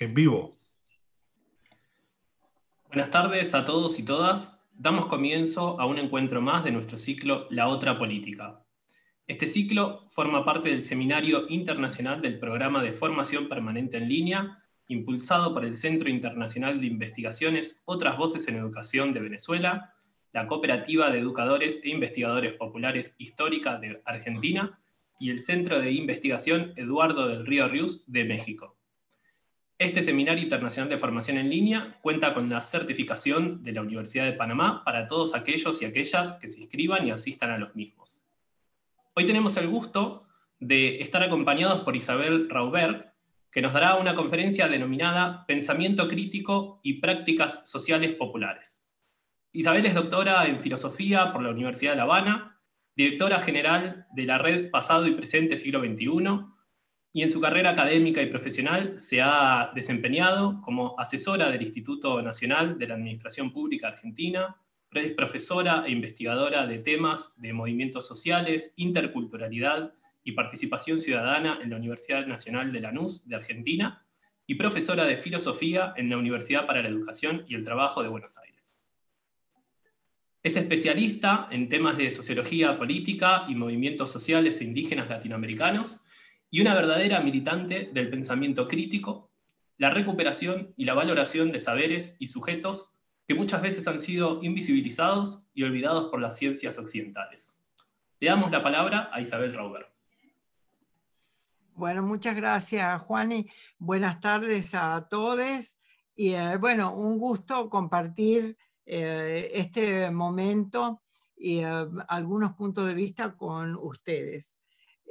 En vivo. Buenas tardes a todos y todas. Damos comienzo a un encuentro más de nuestro ciclo La Otra Política. Este ciclo forma parte del Seminario Internacional del Programa de Formación Permanente en Línea, impulsado por el Centro Internacional de Investigaciones Otras Voces en Educación de Venezuela, la Cooperativa de Educadores e Investigadores Populares Histórica de Argentina y el Centro de Investigación Eduardo del Río Rius de México. Este seminario internacional de formación en línea cuenta con la certificación de la Universidad de Panamá para todos aquellos y aquellas que se inscriban y asistan a los mismos. Hoy tenemos el gusto de estar acompañados por Isabel Raubert, que nos dará una conferencia denominada Pensamiento Crítico y Prácticas Sociales Populares. Isabel es doctora en Filosofía por la Universidad de La Habana, directora general de la Red Pasado y Presente Siglo XXI, y en su carrera académica y profesional se ha desempeñado como asesora del Instituto Nacional de la Administración Pública Argentina, profesora e investigadora de temas de movimientos sociales, interculturalidad y participación ciudadana en la Universidad Nacional de Lanús de Argentina y profesora de filosofía en la Universidad para la Educación y el Trabajo de Buenos Aires. Es especialista en temas de sociología política y movimientos sociales e indígenas latinoamericanos y una verdadera militante del pensamiento crítico, la recuperación y la valoración de saberes y sujetos que muchas veces han sido invisibilizados y olvidados por las ciencias occidentales. Le damos la palabra a Isabel Rauber. Bueno, muchas gracias, Juan, y buenas tardes a todos. Y eh, bueno, un gusto compartir eh, este momento y eh, algunos puntos de vista con ustedes.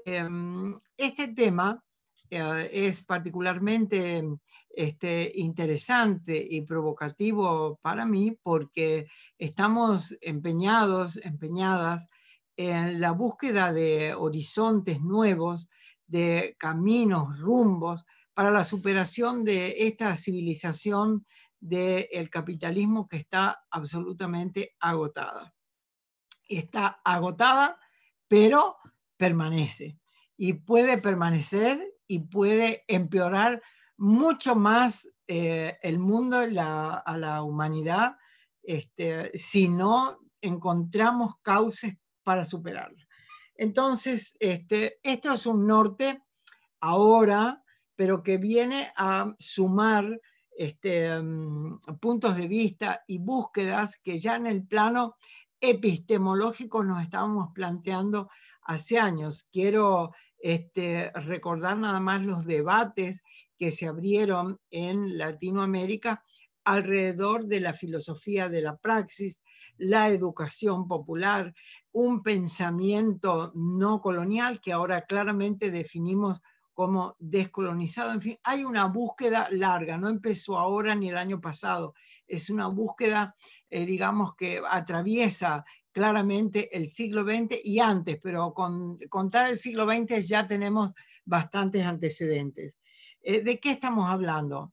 Em, este tema eh, es particularmente este, interesante y provocativo para mí porque estamos empeñados, empeñadas en la búsqueda de horizontes nuevos, de caminos, rumbos para la superación de esta civilización del capitalismo que está absolutamente agotada. Está agotada, pero permanece y puede permanecer y puede empeorar mucho más eh, el mundo a la humanidad este, si no encontramos causas para superarla. Entonces, este, esto es un norte ahora, pero que viene a sumar este, em, puntos de vista y búsquedas que ya en el plano epistemológico nos estábamos planteando hace años. Quiero este, recordar nada más los debates que se abrieron en Latinoamérica alrededor de la filosofía de la praxis, la educación popular, un pensamiento no colonial que ahora claramente definimos como descolonizado, en fin, hay una búsqueda larga, no empezó ahora ni el año pasado, es una búsqueda, eh, digamos, que atraviesa claramente el siglo XX y antes, pero con contar el siglo XX ya tenemos bastantes antecedentes. Eh, ¿De qué estamos hablando?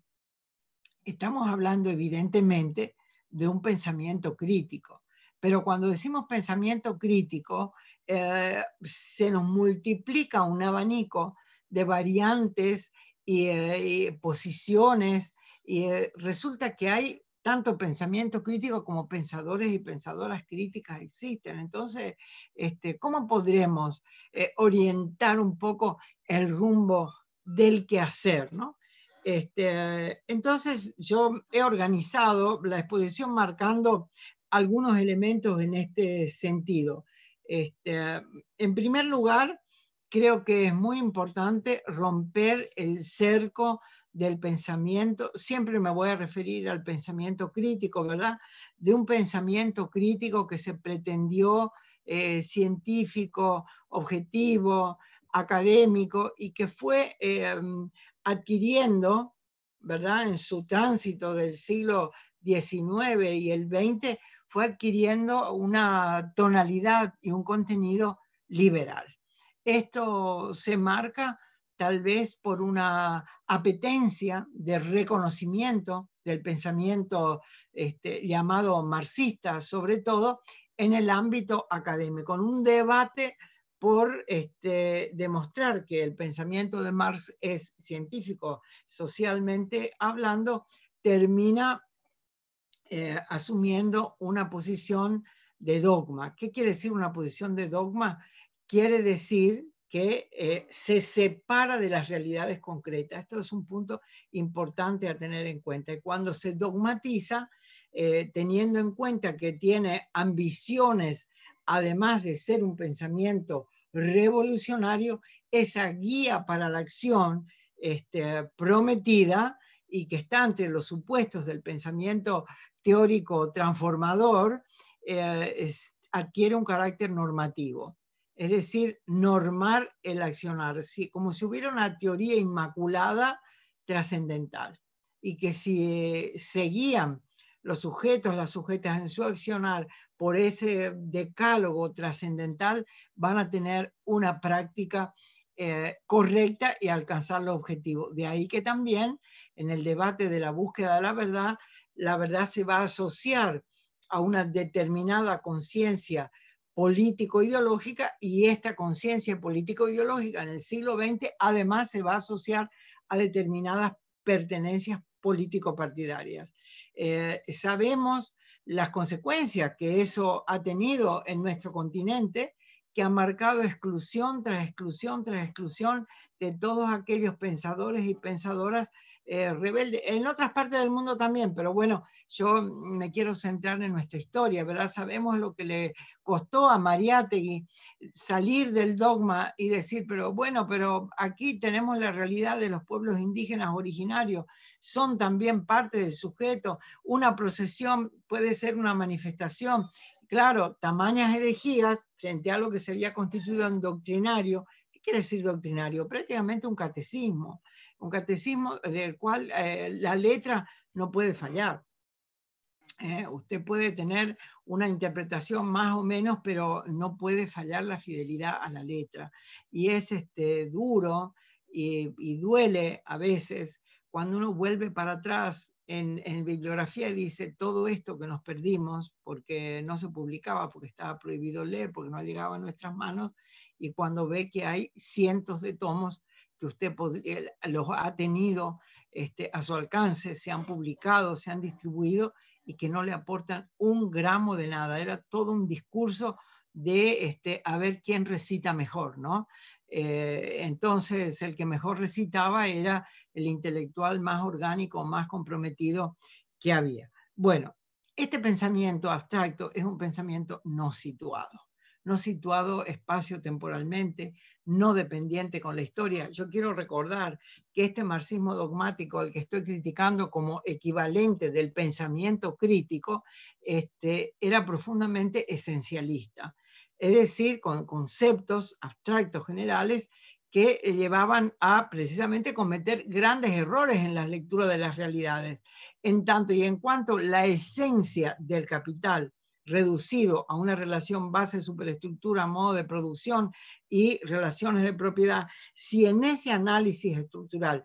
Estamos hablando evidentemente de un pensamiento crítico, pero cuando decimos pensamiento crítico, eh, se nos multiplica un abanico de variantes y, eh, posiciones, y eh, resulta que hay tanto pensamiento crítico como pensadores y pensadoras críticas existen. Entonces, este, ¿cómo podremos eh, orientar un poco el rumbo del quehacer? ¿no? Este, entonces, yo he organizado la exposición marcando algunos elementos en este sentido. Este, en primer lugar, creo que es muy importante romper el cerco del pensamiento, siempre me voy a referir al pensamiento crítico, ¿verdad? De un pensamiento crítico que se pretendió eh, científico, objetivo, académico y que fue eh, adquiriendo, ¿verdad? En su tránsito del siglo XIX y el XX, fue adquiriendo una tonalidad y un contenido liberal. Esto se marca tal vez por una apetencia de reconocimiento del pensamiento este, llamado marxista, sobre todo en el ámbito académico, con un debate por este, demostrar que el pensamiento de Marx es científico socialmente hablando, termina eh, asumiendo una posición de dogma. ¿Qué quiere decir una posición de dogma? quiere decir que eh, se separa de las realidades concretas. Esto es un punto importante a tener en cuenta. Y cuando se dogmatiza, eh, teniendo en cuenta que tiene ambiciones, además de ser un pensamiento revolucionario, esa guía para la acción este, prometida y que está entre los supuestos del pensamiento teórico transformador, eh, adquiere un carácter normativo es decir, normar el accionar, como si hubiera una teoría inmaculada trascendental y que si eh, seguían los sujetos, las sujetas en su accionar por ese decálogo trascendental, van a tener una práctica eh, correcta y alcanzar los objetivos. De ahí que también en el debate de la búsqueda de la verdad, la verdad se va a asociar a una determinada conciencia político-ideológica y esta conciencia político-ideológica en el siglo XX además se va a asociar a determinadas pertenencias político-partidarias. Eh, sabemos las consecuencias que eso ha tenido en nuestro continente, que ha marcado exclusión tras exclusión tras exclusión de todos aquellos pensadores y pensadoras eh, rebelde, en otras partes del mundo también, pero bueno, yo me quiero centrar en nuestra historia, ¿verdad? Sabemos lo que le costó a Mariátegui salir del dogma y decir, pero bueno, pero aquí tenemos la realidad de los pueblos indígenas originarios, son también parte del sujeto, una procesión puede ser una manifestación, claro, tamañas herejías frente a algo que se había constituido en doctrinario. ¿Qué quiere decir doctrinario? Prácticamente un catecismo un catecismo del cual eh, la letra no puede fallar. ¿eh? usted puede tener una interpretación más o menos, pero no puede fallar la fidelidad a la letra. Y es este, duro y, duele a veces cuando uno vuelve para atrás en, en, bibliografía y dice todo esto que nos perdimos porque no se publicaba, porque estaba prohibido leer, porque no llegaba a nuestras manos, y cuando ve que hay cientos de tomos que usted los ha tenido este, a su alcance, se han publicado, se han distribuido y que no le aportan un gramo de nada. Era todo un discurso de este, a ver quién recita mejor, ¿no? Eh, entonces, el que mejor recitaba era el intelectual más orgánico, más comprometido que había. Bueno, este pensamiento abstracto es un pensamiento no situado no situado espacio-temporalmente, no dependiente con la historia. Yo quiero recordar que este marxismo dogmático al que estoy criticando como equivalente del pensamiento crítico este, era profundamente esencialista, es decir, con conceptos abstractos generales que eh, llevaban a precisamente cometer grandes errores en la lectura de las realidades. En tanto y en cuanto la esencia del capital reducido a una relación base-superestructura, modo de producción y relaciones de propiedad, si en ese análisis estructural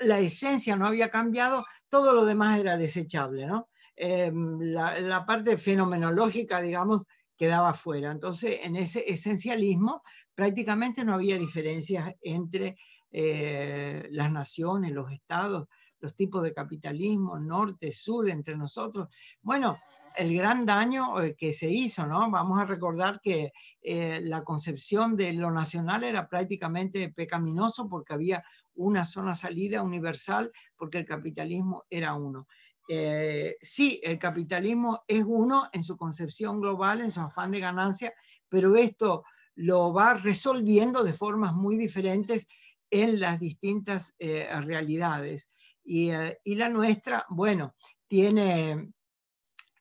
la esencia no había cambiado, todo lo demás era desechable, ¿no? Em, la, parte fenomenológica, digamos, quedaba fuera. Entonces, en ese esencialismo prácticamente no había diferencias entre eh, las naciones, los estados, los tipos de capitalismo, norte, sur, entre nosotros. Bueno, el gran daño eh, que se hizo, ¿no? Vamos a recordar que eh, la concepción de lo nacional era prácticamente pecaminoso porque había una zona salida universal porque el capitalismo era uno. Eh, sí, el capitalismo es uno en su concepción global, en su afán de ganancia, pero esto lo va resolviendo de formas muy diferentes en las distintas realidades. Eh, y, la nuestra, bueno, tiene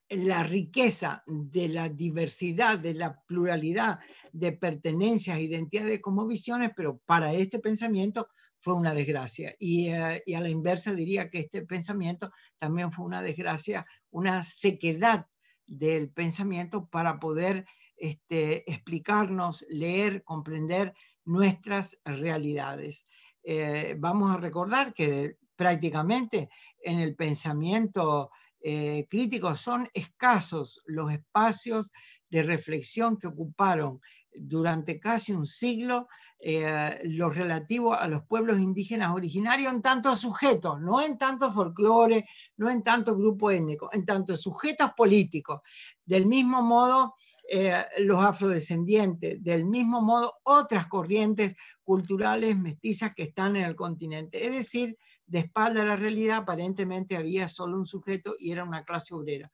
la riqueza de la diversidad, de la pluralidad de pertenencias, identidades como visiones, pero para este pensamiento fue una desgracia. Y, eh, a la inversa diría que este pensamiento también fue una desgracia, una sequedad del pensamiento para poder este, explicarnos, leer, comprender nuestras realidades. Eh, vamos a recordar que prácticamente en el pensamiento eh, crítico son escasos los espacios de reflexión que ocuparon durante casi un siglo eh, lo relativo a los pueblos indígenas originarios en tanto sujetos, no en tanto folclore, no en tanto grupo étnico, en tanto sujetos políticos. Del mismo modo, eh, los afrodescendientes, del mismo modo otras corrientes culturales mestizas que están en el continente. Es decir, de espalda a la realidad, aparentemente había solo un sujeto y era una clase obrera.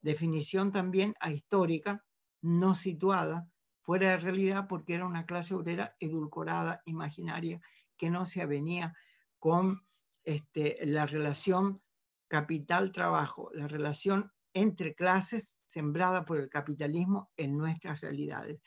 Definición también ahistórica, no situada, fuera de realidad porque era una clase obrera edulcorada, imaginaria, que no se avenía con este, la relación capital-trabajo, la relación entre clases sembrada por el capitalismo en nuestras realidades.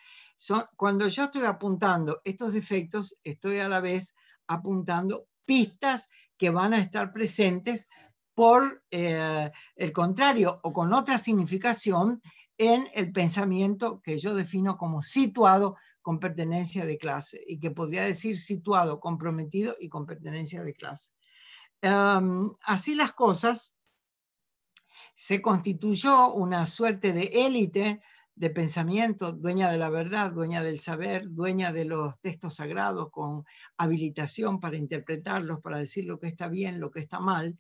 cuando yo estoy apuntando estos defectos, estoy a la vez apuntando pistas que van a estar presentes por eh, el contrario o con otra significación en el pensamiento que yo defino como situado con pertenencia de clase y que podría decir situado, comprometido y con pertenencia de clase. Em, así las cosas, se constituyó una suerte de élite de pensamiento, dueña de la verdad, dueña del saber, dueña de los textos sagrados con habilitación para interpretarlos, para decir lo que está bien, lo que está mal,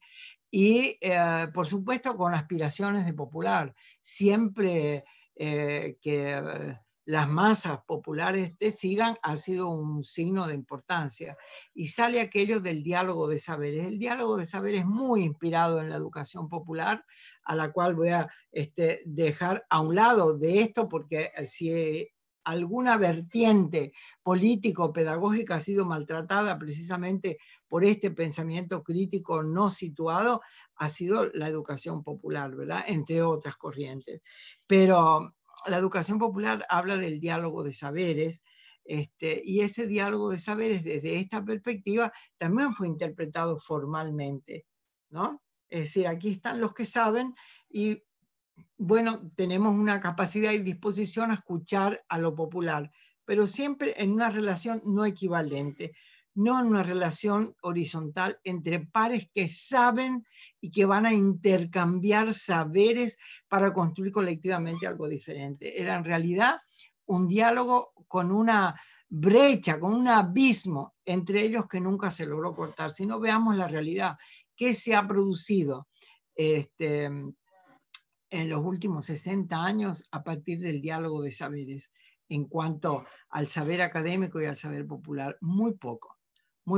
y eh, por supuesto con aspiraciones de popular, siempre eh, que eh, las masas populares te sigan ha sido un signo de importancia y sale aquello del diálogo de saberes. El diálogo de saberes es muy inspirado en la educación popular, a la cual voy a este, dejar a un lado de esto porque eh, si alguna vertiente político-pedagógica ha sido maltratada precisamente por este pensamiento crítico no situado, ha sido la educación popular, ¿verdad? Entre otras corrientes. Pero la educación popular habla del diálogo de saberes, este, y ese diálogo de saberes desde esta perspectiva también fue interpretado formalmente, ¿no? Es decir, aquí están los que saben y, bueno, tenemos una capacidad y disposición a escuchar a lo popular, pero siempre en una relación no equivalente no en una relación horizontal entre pares que saben y que van a intercambiar saberes para construir colectivamente algo diferente. Era en realidad un diálogo con una brecha, con un abismo entre ellos que nunca se logró cortar. Si no veamos la realidad, ¿qué se ha producido este, en los últimos 60 años a partir del diálogo de saberes en cuanto al saber académico y al saber popular? Muy poco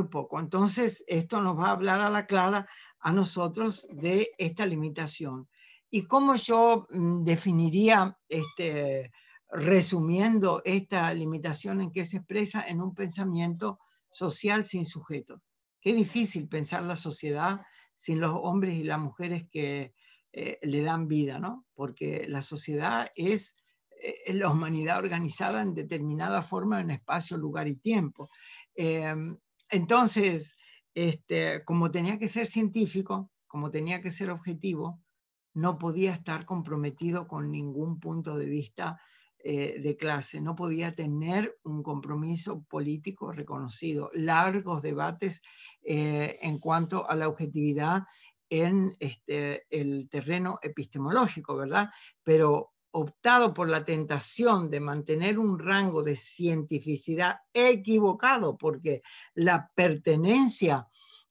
poco. Entonces, esto nos va a hablar a la clara a nosotros de esta limitación. ¿Y cómo yo mm, definiría, este, resumiendo esta limitación en que se expresa en un pensamiento social sin sujeto? Qué difícil pensar la sociedad sin los hombres y las mujeres que eh, le dan vida, ¿no? Porque la sociedad es eh, la humanidad organizada en determinada forma en espacio, lugar y tiempo. Em, entonces, este, como tenía que ser científico, como tenía que ser objetivo, no podía estar comprometido con ningún punto de vista eh, de clase, no podía tener un compromiso político reconocido. Largos debates eh, en cuanto a la objetividad en este, el terreno epistemológico, ¿verdad? Pero optado por la tentación de mantener un rango de cientificidad equivocado, porque la pertenencia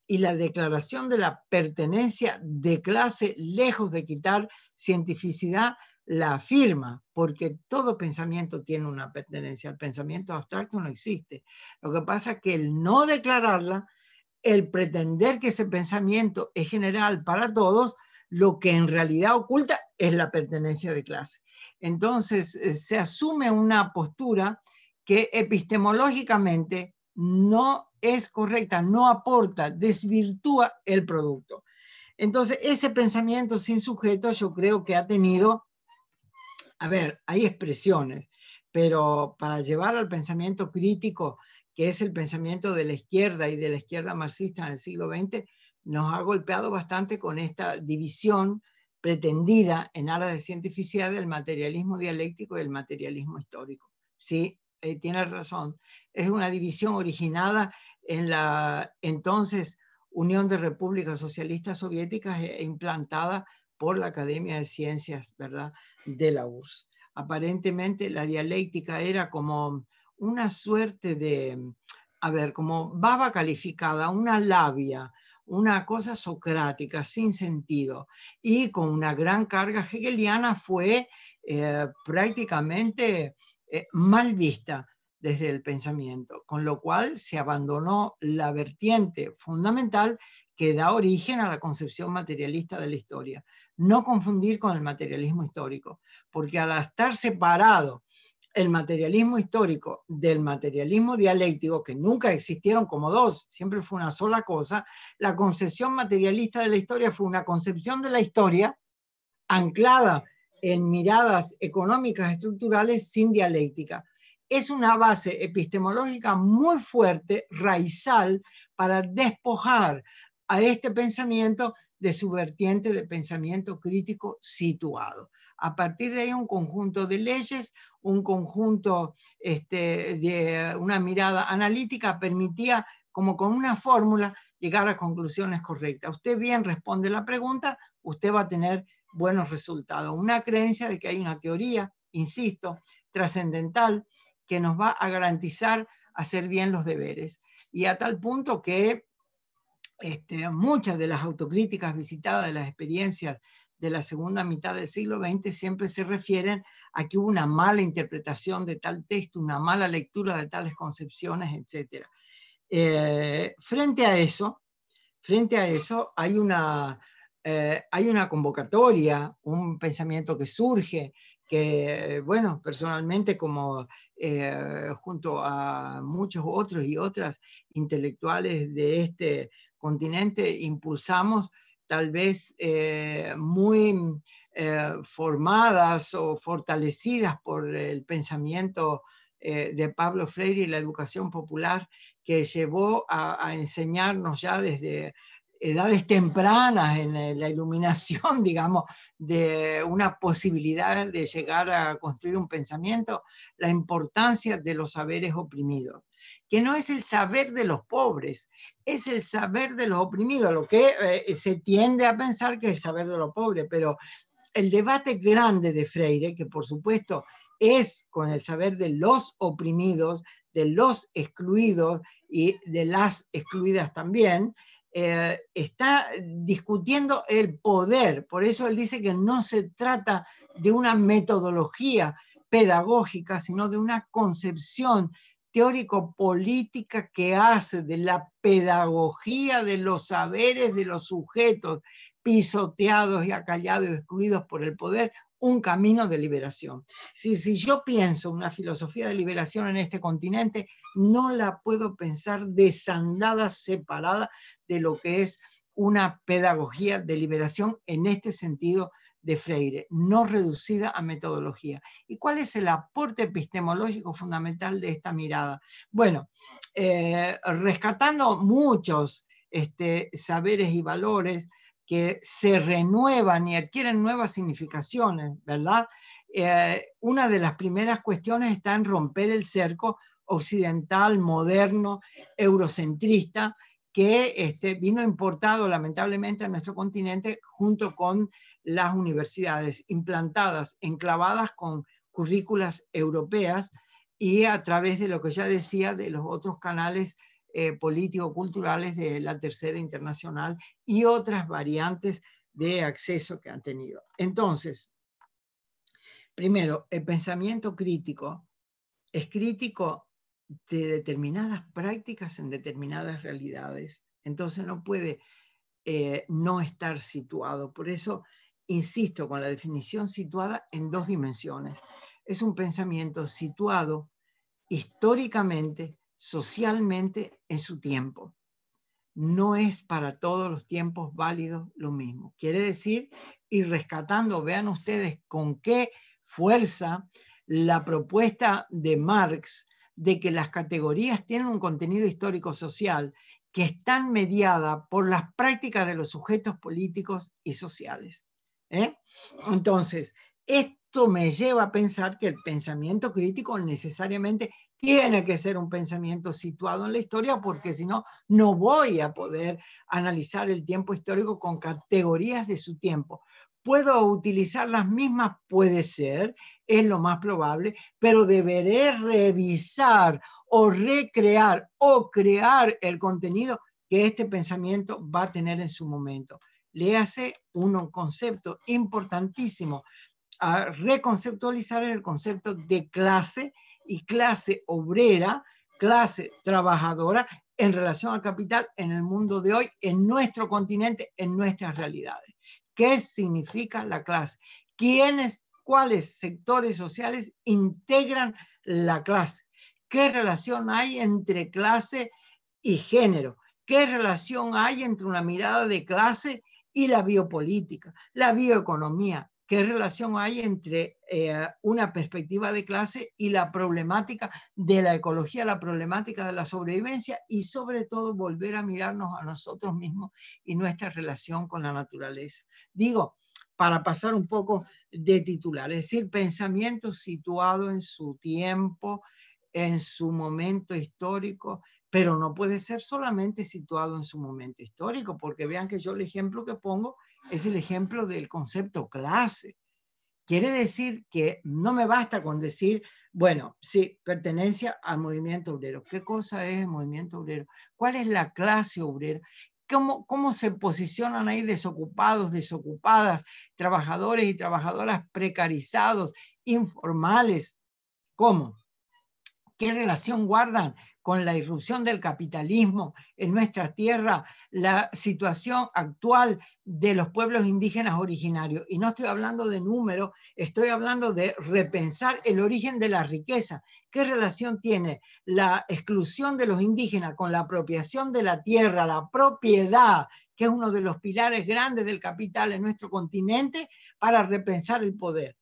y la declaración de la pertenencia de clase, lejos de quitar cientificidad, la afirma, porque todo pensamiento tiene una pertenencia. El pensamiento abstracto no existe. Lo que pasa es que el no declararla, el pretender que ese pensamiento es general para todos, lo que en realidad oculta es la pertenencia de clase. Entonces eh, se asume una postura que epistemológicamente no es correcta, no aporta, desvirtúa el producto. Entonces, ese pensamiento sin sujeto yo creo que ha tenido, a ver, hay expresiones, pero para llevar al pensamiento crítico, que es el pensamiento de la izquierda y de la izquierda marxista en el siglo XX, nos ha golpeado bastante con esta división pretendida en aras de cientificidad del materialismo dialéctico y el materialismo histórico. Sí, eh, tiene razón. Es una división originada en la entonces Unión de Repúblicas Socialistas Soviéticas eh, e implantada por la Academia de Ciencias de la URSS. Aparentemente la dialéctica era como una suerte de, a ver, como baba calificada, una labia una cosa socrática, sin sentido, y con una gran carga hegeliana fue eh, prácticamente eh, mal vista desde el pensamiento, con lo cual se abandonó la vertiente fundamental que da origen a la concepción materialista de la historia. No confundir con el materialismo histórico, porque al estar separado el materialismo histórico del materialismo dialéctico, que nunca existieron como dos, siempre fue una sola cosa, la concepción materialista de la historia fue una concepción de la historia anclada en miradas económicas estructurales sin dialéctica. Es una base epistemológica muy fuerte, raizal, para despojar a este pensamiento de su vertiente de pensamiento crítico situado. A partir de ahí un conjunto de leyes, un conjunto este, de una mirada analítica permitía, como con una fórmula, llegar a conclusiones correctas. Usted bien responde la pregunta, usted va a tener buenos resultados. Una creencia de que hay una teoría, insisto, trascendental, que nos va a garantizar hacer bien los deberes. Y a tal punto que este, muchas de las autocríticas visitadas de las experiencias de la segunda mitad del siglo XX siempre se refieren a que hubo una mala interpretación de tal texto, una mala lectura de tales concepciones, etc. Eh, frente a eso, frente a eso hay una, eh, hay una convocatoria, un pensamiento que surge, que, bueno, personalmente, como eh, junto a muchos otros y otras intelectuales de este continente, impulsamos tal vez eh, muy eh, formadas o fortalecidas por el pensamiento eh, de Pablo Freire y la educación popular que llevó a, a enseñarnos ya desde edades tempranas en la iluminación, digamos, de una posibilidad de llegar a construir un pensamiento, la importancia de los saberes oprimidos que no es el saber de los pobres, es el saber de los oprimidos, lo que eh, se tiende a pensar que es el saber de los pobres, pero el debate grande de Freire, que por supuesto es con el saber de los oprimidos, de los excluidos y de las excluidas también, eh, está discutiendo el poder. Por eso él dice que no se trata de una metodología pedagógica, sino de una concepción teórico-política que hace de la pedagogía de los saberes de los sujetos pisoteados y acallados y excluidos por el poder un camino de liberación. Si, si yo pienso una filosofía de liberación en este continente, no la puedo pensar desandada, separada de lo que es una pedagogía de liberación en este sentido de Freire, no reducida a metodología. ¿Y cuál es el aporte epistemológico fundamental de esta mirada? Bueno, eh, rescatando muchos este, saberes y valores que se renuevan y adquieren nuevas significaciones, ¿verdad? Eh, una de las primeras cuestiones está en romper el cerco occidental, moderno, eurocentrista, que este, vino importado lamentablemente a nuestro continente junto con las universidades implantadas, enclavadas con currículas europeas y a través de lo que ya decía de los otros canales políticos, eh, político-culturales de la Tercera Internacional y otras variantes de acceso que han tenido. Entonces, primero, el pensamiento crítico es crítico de determinadas prácticas en determinadas realidades, entonces no puede eh, no estar situado. Por eso insisto, con la definición situada en dos dimensiones. Es un pensamiento situado históricamente, socialmente, en su tiempo. No es para todos los tiempos válido lo mismo. Quiere decir, y rescatando, vean ustedes con qué fuerza la propuesta de Marx de que las categorías tienen un contenido histórico-social que están mediada por las prácticas de los sujetos políticos y sociales. ¿eh? Entonces, esto me lleva a pensar que el pensamiento crítico necesariamente tiene que ser un pensamiento situado en la historia porque si no, no voy a poder analizar el tiempo histórico con categorías de su tiempo. ¿Puedo utilizar las mismas? Puede ser, es lo más probable, pero deberé revisar o recrear o crear el contenido que este pensamiento va a tener en su momento le hace un concepto importantísimo a reconceptualizar el concepto de clase y clase obrera, clase trabajadora en relación al capital en el mundo de hoy, en nuestro continente, en nuestras realidades. ¿Qué significa la clase? ¿Quiénes, cuáles sectores sociales integran la clase? ¿Qué relación hay entre clase y género? ¿Qué relación hay entre una mirada de clase y la biopolítica, la bioeconomía, qué relación hay entre eh, una perspectiva de clase y la problemática de la ecología, la problemática de la sobrevivencia y sobre todo volver a mirarnos a nosotros mismos y nuestra relación con la naturaleza. Digo, para pasar un poco de titular, es decir, pensamiento situado en su tiempo, en su momento histórico, pero no puede ser solamente situado en su momento histórico, porque vean que yo el ejemplo que pongo es el ejemplo del concepto clase. Quiere decir que no me basta con decir, bueno, sí, pertenencia al movimiento obrero. ¿Qué cosa es el movimiento obrero? ¿Cuál es la clase obrera? ¿Cómo, se posicionan ahí desocupados, desocupadas, trabajadores y trabajadoras precarizados, informales? ¿Cómo? ¿Qué relación guardan con la irrupción del capitalismo en nuestra tierra, la situación actual de los pueblos indígenas originarios. Y no estoy hablando de números, estoy hablando de repensar el origen de la riqueza. ¿Qué relación tiene la exclusión de los indígenas con la apropiación de la tierra, la propiedad, que es uno de los pilares grandes del capital en nuestro continente, para repensar el poder?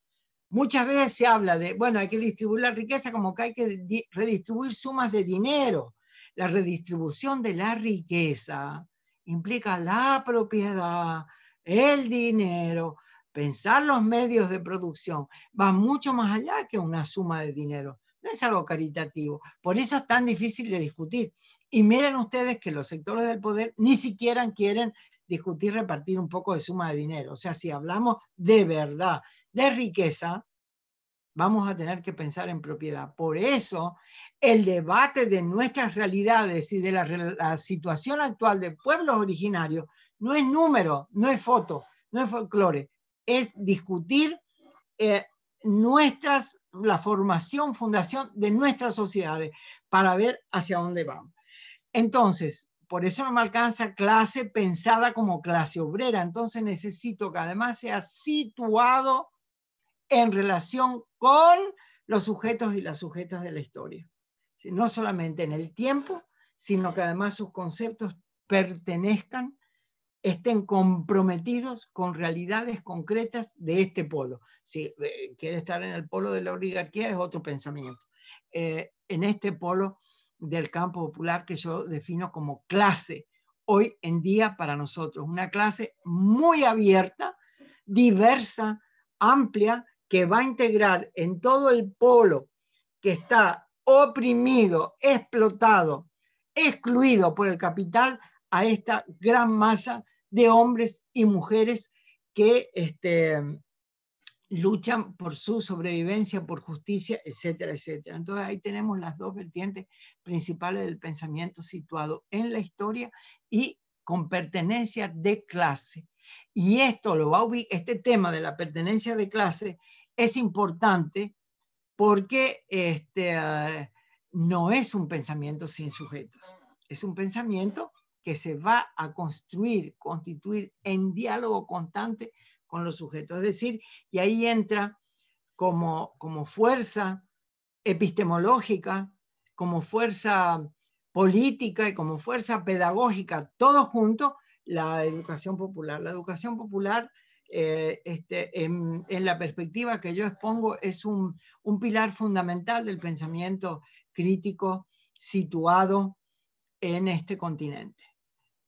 Muchas veces se habla de, bueno, hay que distribuir la riqueza como que hay que redistribuir sumas de dinero. La redistribución de la riqueza implica la propiedad, el dinero, pensar los medios de producción. Va mucho más allá que una suma de dinero. No es algo caritativo. Por eso es tan difícil de discutir. Y miren ustedes que los sectores del poder ni siquiera quieren discutir, repartir un poco de suma de dinero. O sea, si hablamos de verdad de riqueza, vamos a tener que pensar en propiedad. Por eso, el debate de nuestras realidades y de la, situación actual de pueblos originarios no es número, no es foto, no es folclore, es discutir eh, nuestras, la formación, fundación de nuestras sociedades para ver hacia dónde vamos. Entonces, por eso no me alcanza clase pensada como clase obrera, entonces necesito que además sea situado en relación con los sujetos y las sujetas de la historia. No solamente en el tiempo, sino que además sus conceptos pertenezcan, estén comprometidos con realidades concretas de este polo. Si eh, quiere estar en el polo de la oligarquía es otro pensamiento. Eh, en este polo del campo popular que yo defino como clase hoy en día para nosotros, una clase muy abierta, diversa, amplia, que va a integrar en todo el polo que está oprimido, explotado, excluido por el capital a esta gran masa de hombres y mujeres que este, luchan por su sobrevivencia, por justicia, etcétera, etcétera. Entonces ahí tenemos las dos vertientes principales del pensamiento situado en la historia y con pertenencia de clase. Y esto lo va este tema de la pertenencia de clase es importante porque este, no es un pensamiento sin sujetos, es un pensamiento que se va a construir, constituir en diálogo constante con los sujetos. Es decir, y ahí entra como, como fuerza epistemológica, como fuerza política y como fuerza pedagógica, todo junto, la educación popular. La educación popular eh, este, en, la perspectiva que yo expongo, es un, pilar fundamental del pensamiento crítico situado en este continente.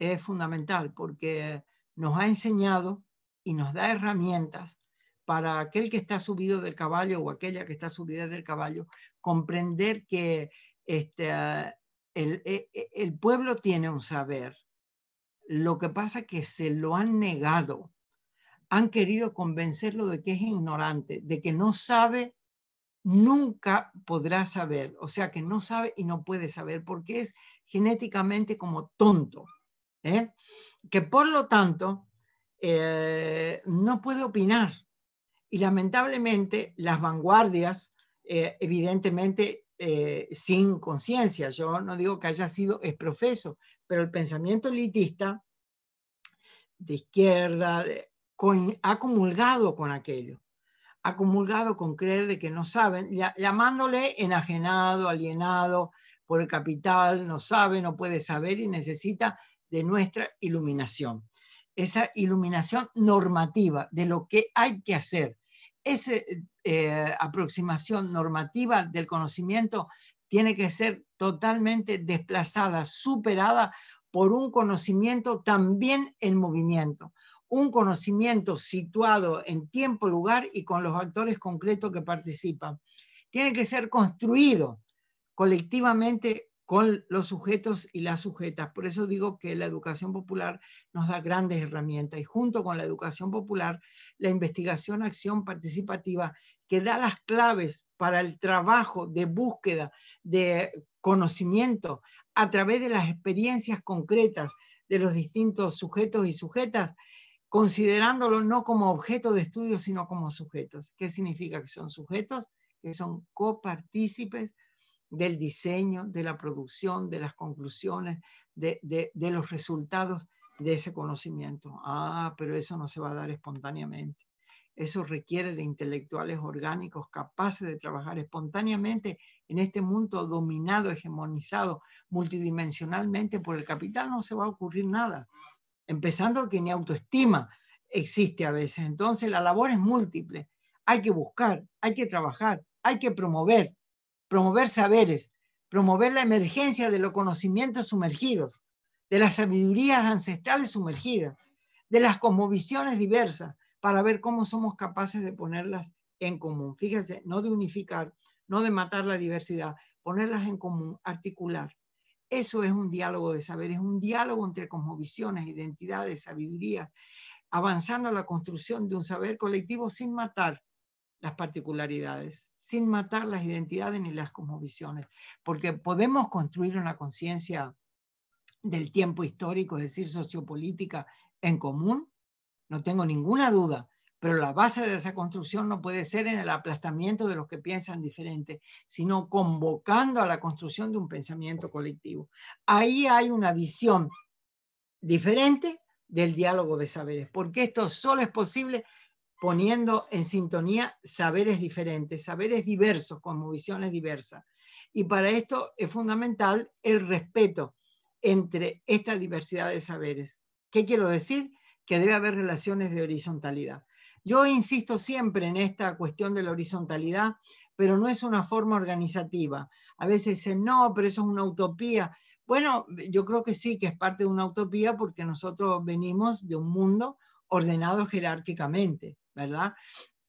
Es fundamental porque nos ha enseñado y nos da herramientas para aquel que está subido del caballo o aquella que está subida del caballo, comprender que este, el, e, e, el pueblo tiene un saber. Lo que pasa es que se lo han negado han querido convencerlo de que es ignorante, de que no sabe, nunca podrá saber, o sea que no sabe y no puede saber porque es genéticamente como tonto, ¿eh? que por lo tanto eh, no puede opinar. Y lamentablemente las vanguardias, eh, evidentemente sin conciencia, yo no digo que haya sido es profeso, pero el pensamiento elitista de izquierda, de, ha comulgado con aquello, ha comulgado con creer de que no saben, llamándole enajenado, alienado por el capital, no sabe, no puede saber y necesita de nuestra iluminación. Esa iluminación normativa de lo que hay que hacer. Esa eh, aproximación normativa del conocimiento tiene que ser totalmente desplazada, superada por un conocimiento también en movimiento, un conocimiento situado en tiempo, lugar y con los actores concretos que participan. Tiene que ser construido colectivamente con los sujetos y las sujetas. Por eso digo que la educación popular nos da grandes herramientas y junto con la educación popular, la investigación acción participativa que da las claves para el trabajo de búsqueda de conocimiento a través de las experiencias concretas de los distintos sujetos y sujetas, considerándolo no como objeto de estudio, sino como sujetos. ¿Qué significa que son sujetos? Que son copartícipes del diseño, de la producción, de las conclusiones, de los resultados de ese conocimiento. Ah, pero eso no se va a dar espontáneamente. Eso requiere de intelectuales orgánicos capaces de trabajar espontáneamente en este mundo dominado, hegemonizado multidimensionalmente por el capital. No se va a ocurrir nada empezando que ni autoestima existe a veces. Entonces la labor es múltiple. Hay que buscar, hay que trabajar, hay que promover, promover saberes, promover la emergencia de los conocimientos sumergidos, de las sabidurías ancestrales sumergidas, de las cosmovisiones diversas, para ver cómo somos capaces de ponerlas en común. Fíjense, no de unificar, no de matar la diversidad, ponerlas en común, articular. Eso es un diálogo de saber, es un diálogo entre cosmovisiones, identidades, sabiduría, avanzando la construcción de un saber colectivo sin matar las particularidades, sin matar las identidades ni las cosmovisiones, porque podemos construir una conciencia del tiempo histórico, es decir, sociopolítica en común, no tengo ninguna duda, pero la base de esa construcción no puede ser en el aplastamiento de los que piensan diferente, sino convocando a la construcción de un pensamiento colectivo. Ahí hay una visión diferente del diálogo de saberes, porque esto solo es posible poniendo en sintonía saberes diferentes, saberes diversos, con visiones diversas. Y para esto es fundamental el respeto entre esta diversidad de saberes. ¿Qué quiero decir? Que debe haber relaciones de horizontalidad yo insisto siempre en esta cuestión de la horizontalidad, pero no es una forma organizativa. A veces dicen, no, pero eso es una utopía. Bueno, yo creo que sí, que es parte de una utopía porque nosotros venimos de un mundo ordenado jerárquicamente, ¿verdad?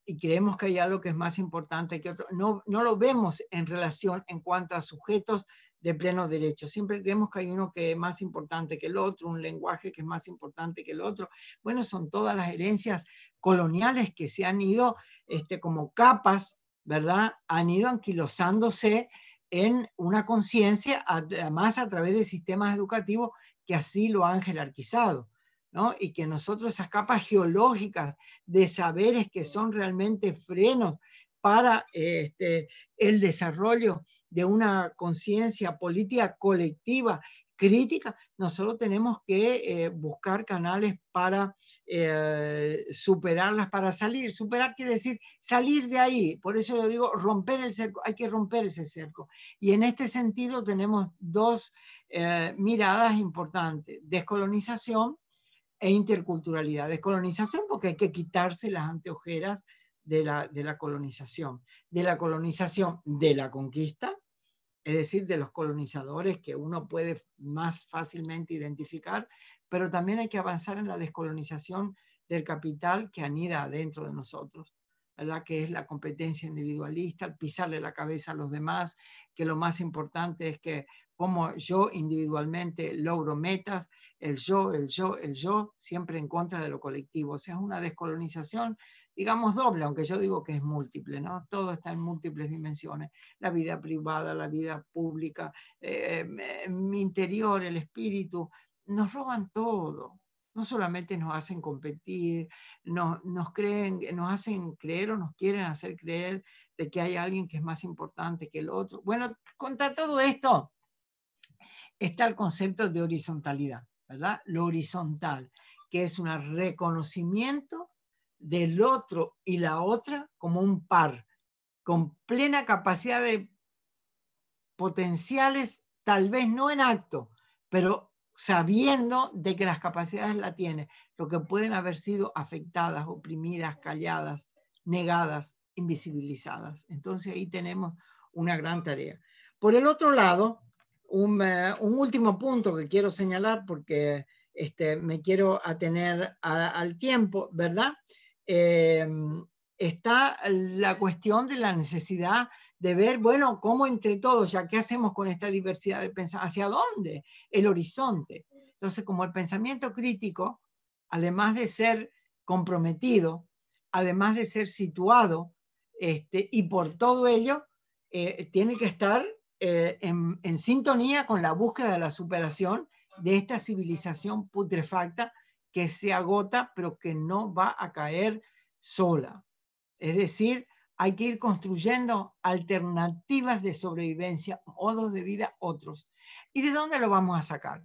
Y creemos que hay algo que es más importante que otro. No, no lo vemos en relación en cuanto a sujetos de pleno derecho. Siempre creemos que hay uno que es más importante que el otro, un lenguaje que es más importante que el otro. Bueno, son todas las herencias coloniales que se han ido este, como capas, ¿verdad? Han ido anquilosándose en una conciencia, además a través de sistemas educativos que así lo han jerarquizado. ¿no? Y que nosotros esas capas geológicas de saberes que son realmente frenos para este, el desarrollo de una conciencia política colectiva crítica, nosotros tenemos que eh, buscar canales para eh, superarlas, para salir. Superar quiere decir salir de ahí. Por eso lo digo romper el cerco. Hay que romper ese cerco. Y en este sentido tenemos dos eh, miradas importantes. Descolonización e interculturalidad. Descolonización porque hay que quitarse las anteojeras de la, colonización, de la colonización de la conquista, es decir, de los colonizadores que uno puede más fácilmente identificar, pero también hay que avanzar en la descolonización del capital que anida dentro de nosotros, ¿verdad? que es la competencia individualista, el pisarle la cabeza a los demás, que lo más importante es que como yo individualmente logro metas, el yo, el yo, el yo, siempre en contra de lo colectivo. O sea, es una descolonización digamos, doble, aunque yo digo que es múltiple, ¿no? Todo está en múltiples dimensiones, la vida privada, la vida pública, eh, em, em, mi interior, el espíritu, nos roban todo. No solamente nos hacen competir, nos, nos, creen, nos hacen creer o nos quieren hacer creer de que hay alguien que es más importante que el otro. Bueno, contra todo esto está el concepto de horizontalidad, ¿verdad? Lo horizontal, que es un reconocimiento del otro y la otra como un par, con plena capacidad de potenciales, tal vez no en acto, pero sabiendo de que las capacidades la tiene, lo que pueden haber sido afectadas, oprimidas, calladas, negadas, invisibilizadas. Entonces ahí tenemos una gran tarea. Por el otro lado, un, eh, último punto que quiero señalar porque este, me quiero atener al tiempo, ¿verdad? Em, está la cuestión de la necesidad de ver, bueno, cómo entre todos, ya qué hacemos con esta diversidad de pensamiento, hacia dónde, el horizonte. Entonces, como el pensamiento crítico, además de ser comprometido, además de ser situado, este, y por todo ello, eh, tiene que estar eh, en sintonía con la búsqueda de la superación de esta civilización putrefacta que se agota, pero que no va a caer sola. Es decir, hay que ir construyendo alternativas de sobrevivencia, modos de vida otros. ¿Y de dónde lo vamos a sacar?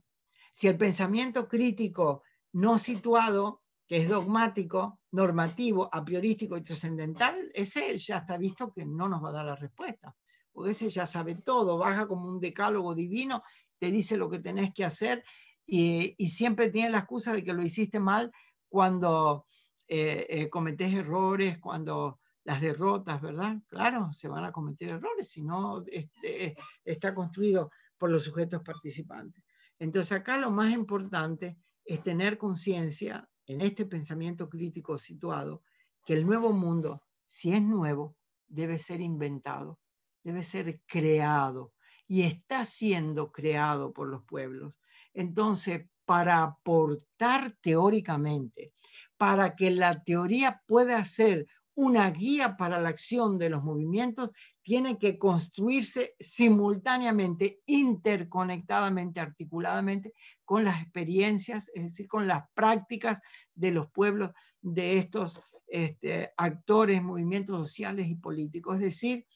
Si el pensamiento crítico no situado, que es dogmático, normativo, apriorístico y trascendental, ese ya está visto que no nos va a dar la respuesta, porque ese ya sabe todo, baja como un decálogo divino, te dice lo que tenés que hacer y, siempre tiene la excusa de que lo hiciste mal cuando eh, eh cometes errores, cuando las derrotas, ¿verdad? Claro, se van a cometer errores, si no este, está construido por los sujetos participantes. Entonces acá lo más importante es tener conciencia en este pensamiento crítico situado que el nuevo mundo, si es nuevo, debe ser inventado, debe ser creado, y está siendo creado por los pueblos. Entonces, para aportar teóricamente, para que la teoría pueda ser una guía para la acción de los movimientos, tiene que construirse simultáneamente, interconectadamente, articuladamente con las experiencias, es decir, con las prácticas de los pueblos, de estos este, actores, movimientos sociales y políticos. Es decir,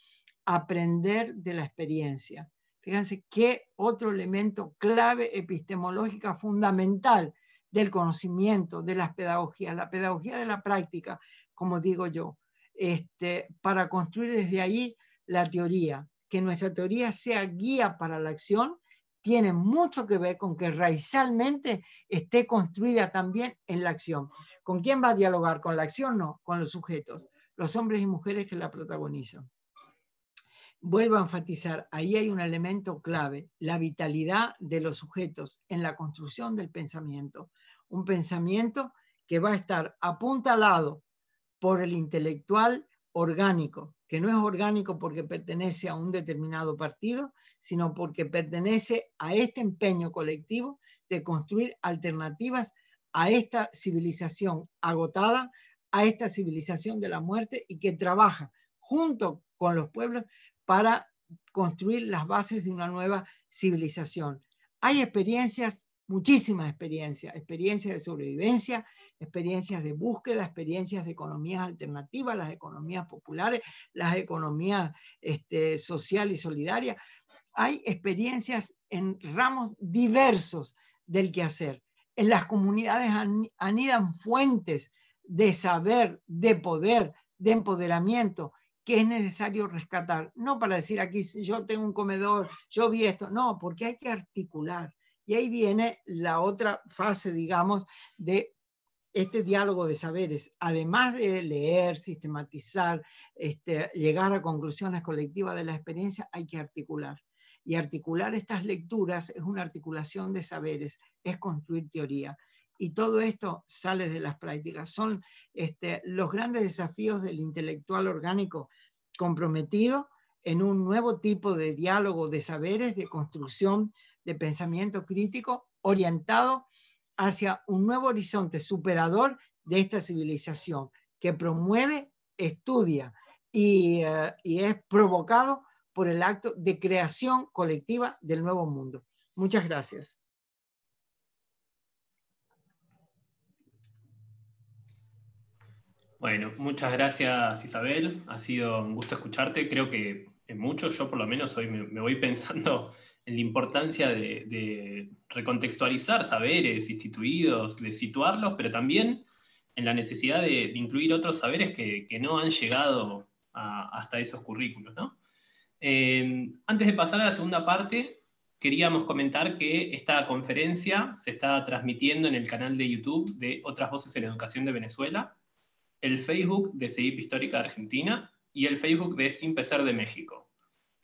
aprender de la experiencia. Fíjense qué otro elemento clave epistemológica fundamental del conocimiento, de las pedagogías, la pedagogía de la práctica, como digo yo, este, para construir desde ahí la teoría, que nuestra teoría sea guía para la acción, tiene mucho que ver con que raizalmente esté construida también en la acción. ¿Con quién va a dialogar? ¿Con la acción? No, con los sujetos, los hombres y mujeres que la protagonizan. Vuelvo a enfatizar, ahí hay un elemento clave, la vitalidad de los sujetos en la construcción del pensamiento. Un pensamiento que va a estar apuntalado por el intelectual orgánico, que no es orgánico porque pertenece a un determinado partido, sino porque pertenece a este empeño colectivo de construir alternativas a esta civilización agotada, a esta civilización de la muerte y que trabaja junto con los pueblos para construir las bases de una nueva civilización. Hay experiencias, muchísimas experiencias, experiencias de sobrevivencia, experiencias de búsqueda, experiencias de economías alternativas, las economías populares, las economías sociales este, social y solidaria. Hay experiencias en ramos diversos del quehacer. En las comunidades anidan fuentes de saber, de poder, de empoderamiento que es necesario rescatar. No para decir aquí yo tengo un comedor, yo vi esto, no, porque hay que articular. Y ahí viene la otra fase, digamos, de este diálogo de saberes, además de leer, sistematizar, este, llegar a conclusiones colectivas de la experiencia, hay que articular. Y articular estas lecturas es una articulación de saberes, es construir teoría y todo esto sale de las prácticas. Son este, los grandes desafíos del intelectual orgánico comprometido en un nuevo tipo de diálogo de saberes, de construcción de pensamiento crítico orientado hacia un nuevo horizonte superador de esta civilización que promueve, estudia y eh, es provocado por el acto de creación colectiva del nuevo mundo. Muchas gracias. Bueno, muchas gracias Isabel, ha sido un gusto escucharte, creo que en mucho, yo por lo menos hoy me, voy pensando en la importancia de, recontextualizar saberes instituidos, de situarlos, pero también en la necesidad de, incluir otros saberes que, no han llegado hasta esos currículos. Eh, antes de pasar a la segunda parte, queríamos comentar que esta conferencia se está transmitiendo en el canal de YouTube de Otras Voces en Educación de Venezuela el Facebook de CIP Histórica de Argentina y el Facebook de Sin Pesar de México.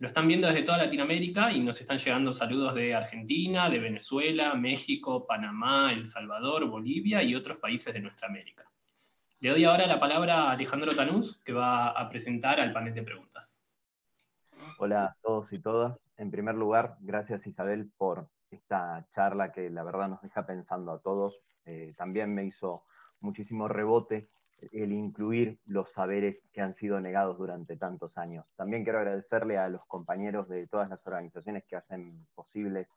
Lo están viendo desde toda Latinoamérica y nos están llegando saludos de Argentina, de Venezuela, México, Panamá, El Salvador, Bolivia y otros países de nuestra América. Le doy ahora la palabra a Alejandro Tanús, que va a presentar al panel de preguntas. Hola a todos y todas. En primer lugar, gracias Isabel por esta charla que la verdad nos deja pensando a todos. Eh, también me hizo muchísimo rebote el incluir los saberes que han sido negados durante tantos años. También quiero agradecerle a los compañeros de todas las organizaciones que hacen posibles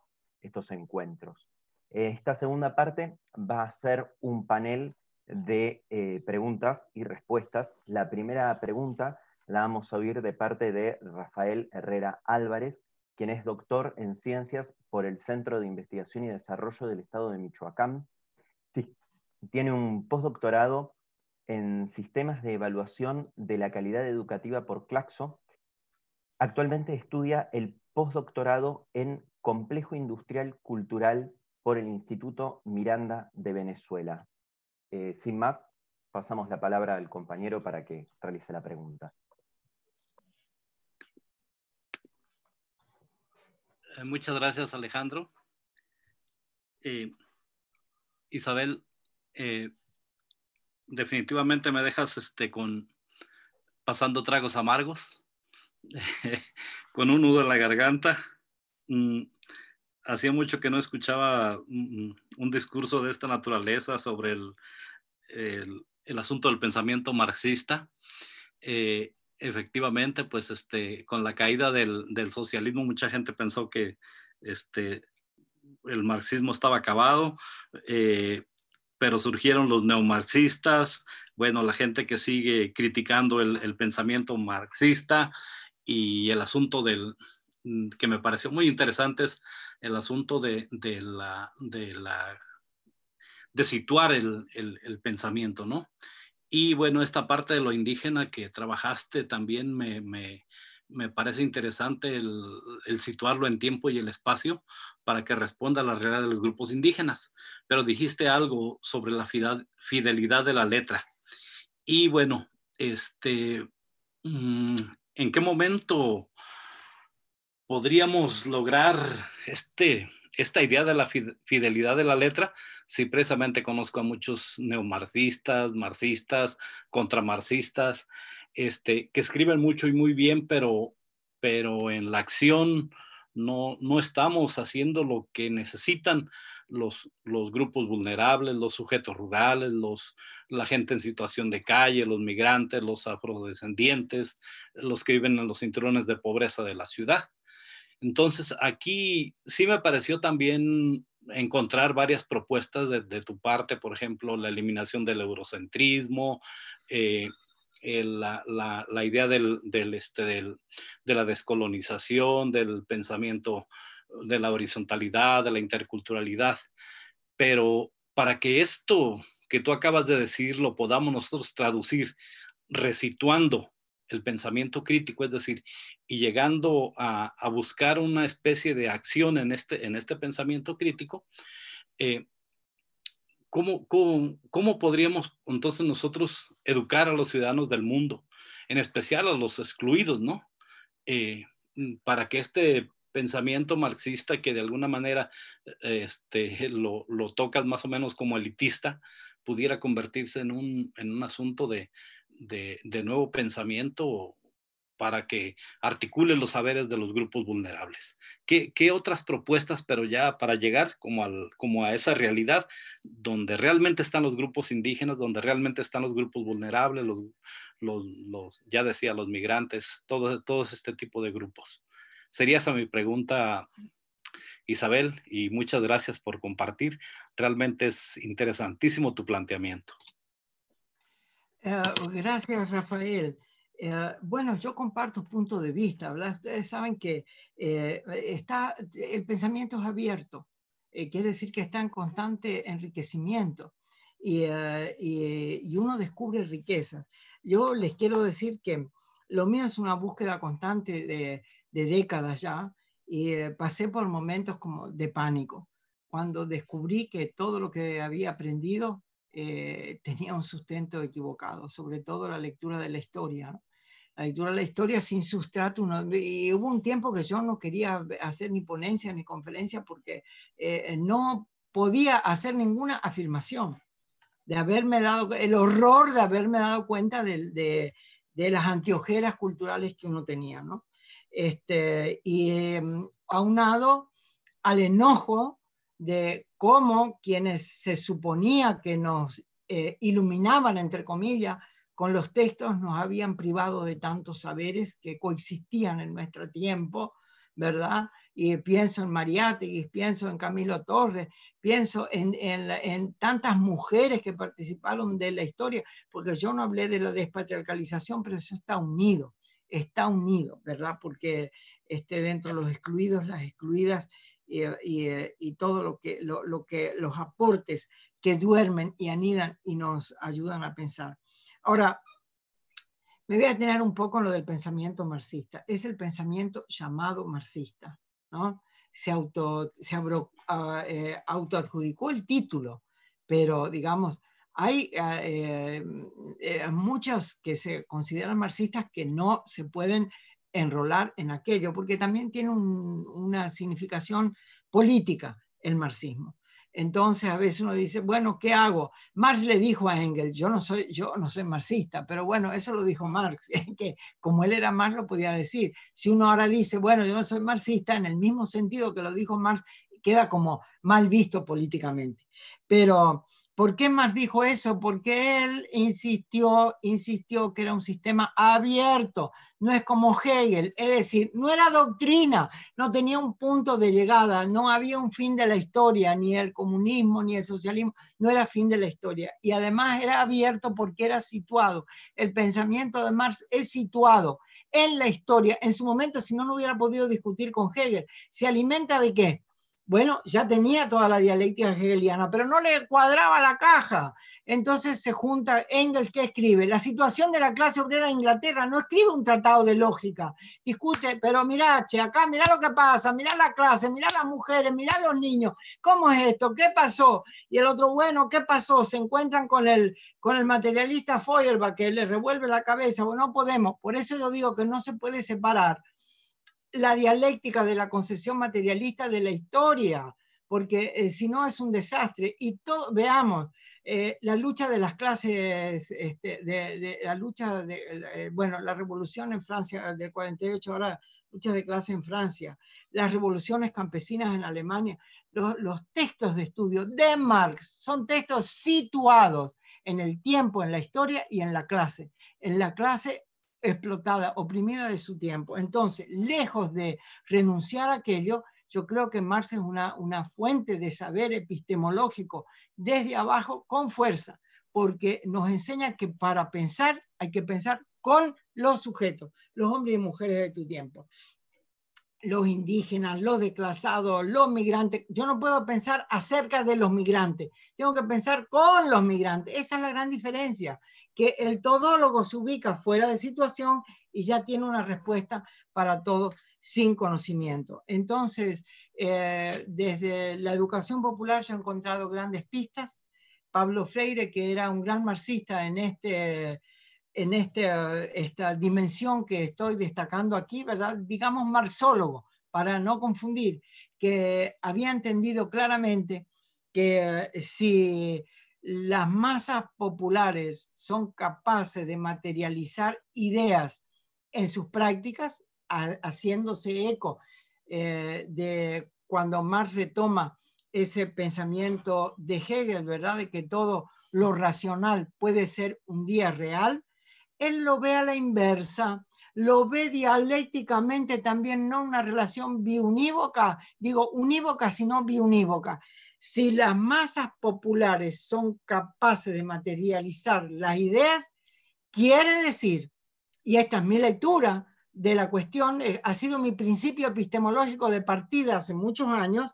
estos encuentros. Eh, esta segunda parte va a ser un panel de eh, preguntas y respuestas. La primera pregunta la vamos a oír de parte de Rafael Herrera Álvarez, quien es doctor en ciencias por el Centro de Investigación y Desarrollo del Estado de Michoacán. Tiene un postdoctorado en sistemas de evaluación de la calidad educativa por Claxo. Actualmente estudia el postdoctorado en Complejo Industrial Cultural por el Instituto Miranda de Venezuela. Eh, sin más, pasamos la palabra al compañero para que realice la pregunta. Eh, muchas gracias, Alejandro. Eh, Isabel, definitivamente me dejas este, con, pasando tragos amargos, con un nudo en la garganta. Mm, hacía mucho que no escuchaba mm, un discurso de esta naturaleza sobre el, el, asunto del pensamiento marxista. Eh, efectivamente, pues este, con la caída del, socialismo, mucha gente pensó que este, el marxismo estaba acabado. Eh, pero surgieron los neomarxistas, bueno, la gente que sigue criticando el, pensamiento marxista y el asunto del, mm, que me pareció muy interesante es el asunto de, la, de la de situar el, pensamiento, ¿no? Y bueno, esta parte de lo indígena que trabajaste también me, me parece interesante el, situarlo en tiempo y el espacio para que responda a la realidad de los grupos indígenas. Pero dijiste algo sobre la fidelidad de la letra. Y bueno, este, mm, ¿en qué momento podríamos lograr este, esta idea de la fidelidad de la letra? Si precisamente conozco a muchos neomarxistas, marxistas, contramarxistas, este, que escriben mucho y muy bien, pero, pero en la acción no, no estamos haciendo lo que necesitan los, los grupos vulnerables, los sujetos rurales, los, la gente en situación de calle, los migrantes, los afrodescendientes, los que viven en los cinturones de pobreza de la ciudad. Entonces, aquí sí me pareció también encontrar varias propuestas de, tu parte, por ejemplo, la eliminación del eurocentrismo, eh, eh, la, idea del, este, de la descolonización, del pensamiento de la horizontalidad, de la interculturalidad. Pero para que esto que tú acabas de decir lo podamos nosotros traducir resituando el pensamiento crítico, es decir, y llegando a, buscar una especie de acción en este, en este pensamiento crítico, eh, ¿Cómo, podríamos entonces nosotros educar a los ciudadanos del mundo, en especial a los excluidos, ¿no? Eh, mm, para que este pensamiento marxista que de alguna manera eh, este, lo, lo, tocas más o menos como elitista, pudiera convertirse en un, asunto de, de nuevo pensamiento para que articule los saberes de los grupos vulnerables. ¿Qué, otras propuestas, pero ya para llegar como, al, como a esa realidad donde realmente están los grupos indígenas, donde realmente están los grupos vulnerables, los, los, ya decía, los migrantes, todo, todos este tipo de grupos? Sería esa mi pregunta, Isabel, y muchas gracias por compartir. Realmente es interesantísimo tu planteamiento. Eh, gracias, Rafael. Eh, bueno, yo comparto puntos de vista, ¿verdad? Ustedes saben que eh, está, el pensamiento es abierto, eh, quiere decir que está en constante enriquecimiento y, uno descubre riquezas. Yo les quiero decir que lo mío es una búsqueda constante de, décadas ya y pasé por momentos como de pánico, cuando descubrí que todo lo que había aprendido tenía un sustento equivocado, sobre todo la lectura de la historia la la historia sin sustrato. y hubo un tiempo que yo no quería hacer ni ponencia ni conferencia porque eh, no podía hacer ninguna afirmación de haberme dado, el horror de haberme dado cuenta de, las antiojeras culturales que uno tenía, Este, y em, aunado al enojo de cómo quienes se suponía que nos eh, iluminaban, entre comillas, con los textos nos habían privado de tantos saberes que coexistían en nuestro tiempo, ¿verdad? Y pienso en Mariátegui, pienso en Camilo Torres, pienso en, tantas mujeres que participaron de la historia, porque yo no hablé de la despatriarcalización, pero eso está unido, está unido, ¿verdad? Porque esté dentro los excluidos, las excluidas y, y, eh, todo lo que, lo que, los aportes que duermen y anidan y nos ayudan a pensar. Ahora, me voy a tener un poco en lo del pensamiento marxista. Es el pensamiento llamado marxista, ¿no? Se, ah, eh, autoadjudicó el título, pero digamos, hay muchas ah, eh, eh, muchos que se consideran marxistas que no se pueden enrolar en aquello, porque también tiene una significación política el marxismo. Entonces a veces uno dice, bueno, ¿qué hago? Marx le dijo a Engels, yo no soy, yo no soy marxista, pero bueno, eso lo dijo Marx, que como él era Marx lo podía decir. Si uno ahora dice, bueno, yo no soy marxista, en el mismo sentido que lo dijo Marx, queda como mal visto políticamente. Pero ¿Por qué Marx dijo eso? Porque él insistió, insistió que era un sistema abierto, no es como Hegel, es decir, no era doctrina, no tenía un punto de llegada, no había un fin de la historia, ni el comunismo, ni el socialismo, no era fin de la historia. Y además era abierto porque era situado. El pensamiento de Marx es situado en la historia, en su momento, si no, no hubiera podido discutir con Hegel. ¿Se alimenta de qué? Bueno, ya tenía toda la dialéctica hegeliana, pero no le cuadraba la caja. Entonces se junta Engels, que escribe? La situación de la clase obrera en Inglaterra, no escribe un tratado de lógica, discute, pero mirá, che, acá mirá lo que pasa, mirá la clase, mirá las mujeres, mirá los niños, ¿cómo es esto? ¿Qué pasó? Y el otro, bueno, ¿qué pasó? Se encuentran con el, con el materialista Feuerbach, que le revuelve la cabeza, bueno, no podemos, por eso yo digo que no se puede separar la dialéctica de la concepción materialista de la historia, porque eh, si no es un desastre. Y todo, veamos, eh, la lucha de las clases, este, de, la lucha de, eh, bueno, la revolución en Francia del 48, ahora lucha de clase en Francia, las revoluciones campesinas en Alemania, los, textos de estudio de Marx son textos situados en el tiempo, en la historia y en la clase. En la clase explotada, oprimida de su tiempo. Entonces, lejos de renunciar a aquello, yo creo que Marx es una, una fuente de saber epistemológico desde abajo con fuerza, porque nos enseña que para pensar hay que pensar con los sujetos, los hombres y mujeres de tu tiempo los indígenas, los desclasados, los migrantes. Yo no puedo pensar acerca de los migrantes, tengo que pensar con los migrantes. Esa es la gran diferencia, que el todólogo se ubica fuera de situación y ya tiene una respuesta para todo sin conocimiento. Entonces, eh, desde la educación popular yo he encontrado grandes pistas. Pablo Freire, que era un gran marxista en este en este, ah, esta dimensión que estoy destacando aquí, ¿verdad? Digamos marxólogo, para no confundir, que había entendido claramente que eh, si las masas populares son capaces de materializar ideas en sus prácticas, haciéndose eco eh, de cuando Marx retoma ese pensamiento de Hegel, ¿verdad? De que todo lo racional puede ser un día real, él lo ve a la inversa, lo ve dialécticamente también, no una relación biunívoca, digo unívoca, sino biunívoca. Si las masas populares son capaces de materializar las ideas, quiere decir, y esta es mi lectura de la cuestión, eh, ha sido mi principio epistemológico de partida hace muchos años,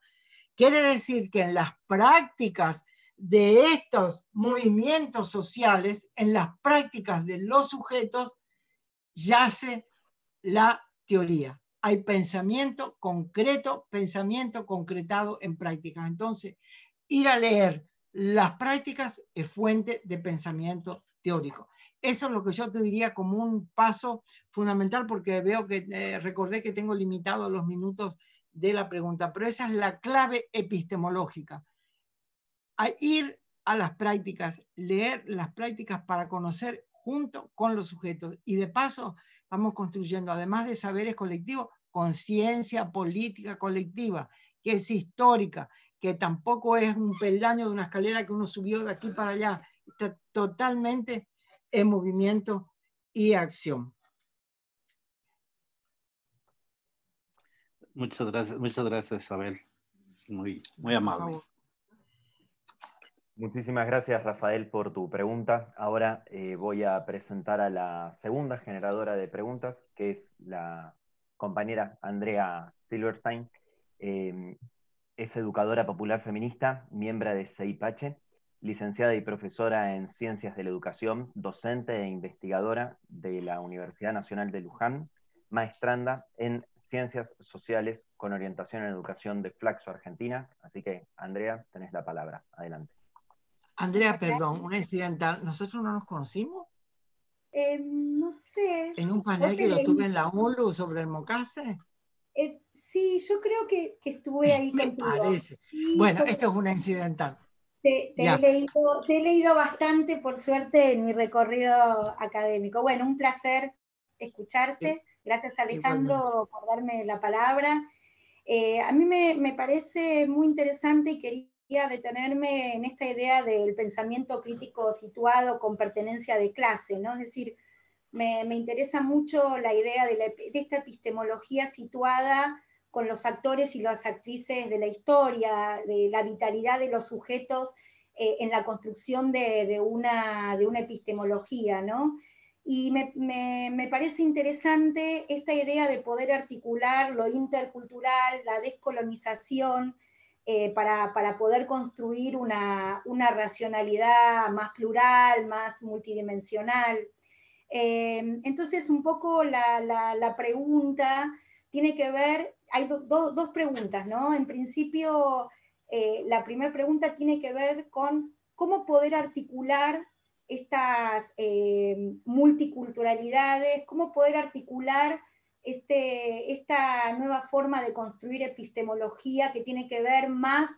quiere decir que en las prácticas de estos movimientos sociales en las prácticas de los sujetos yace la teoría. Hay pensamiento concreto, pensamiento concretado en práctica. Entonces, ir a leer las prácticas es fuente de pensamiento teórico. Eso es lo que yo te diría como un paso fundamental porque veo que eh, recordé que tengo limitado los minutos de la pregunta, pero esa es la clave epistemológica a ir a las prácticas, leer las prácticas para conocer junto con los sujetos. Y de paso vamos construyendo, además de saberes colectivos, conciencia política colectiva, que es histórica, que tampoco es un peldaño de una escalera que uno subió de aquí para allá, está totalmente en movimiento y acción. Muchas gracias, muchas gracias, Isabel. Muy, muy amable. Muchísimas gracias, Rafael, por tu pregunta. Ahora eh, voy a presentar a la segunda generadora de preguntas, que es la compañera Andrea Silverstein. Em, es educadora popular feminista, miembro de CEIPACHE, licenciada y profesora en Ciencias de la Educación, docente e investigadora de la Universidad Nacional de Luján, maestranda en Ciencias Sociales con orientación en Educación de Flaxo Argentina. Así que, Andrea, tenés la palabra. Adelante. Andrea, perdón, una incidental. ¿Nosotros no nos conocimos? Em, no sé. ¿En un panel que lo tuve en la ULU sobre el mocase? Eh, sí, yo creo que, estuve ahí. Me parece. bueno, esto es una incidental. Te, he leído, bastante, por suerte, en mi recorrido académico. Bueno, un placer escucharte. Gracias, Alejandro, por darme la palabra. Eh, a mí me, me, parece muy interesante y quería detenerme en esta idea del pensamiento crítico situado con pertenencia de clase, ¿no? Es decir, me, me interesa mucho la idea de, esta epistemología situada con los actores y las actrices de la historia, de la vitalidad de los sujetos eh, en la construcción de, de, una, de una epistemología, ¿no? Y me, me, me, parece interesante esta idea de poder articular lo intercultural, la descolonización, eh, para, poder construir una, racionalidad más plural, más multidimensional. Eh, entonces, un poco la, pregunta tiene que ver, hay dos preguntas, ¿no? En principio, eh, la primera pregunta tiene que ver con cómo poder articular estas multiculturalidades, cómo poder articular este, esta nueva forma de construir epistemología que tiene que ver más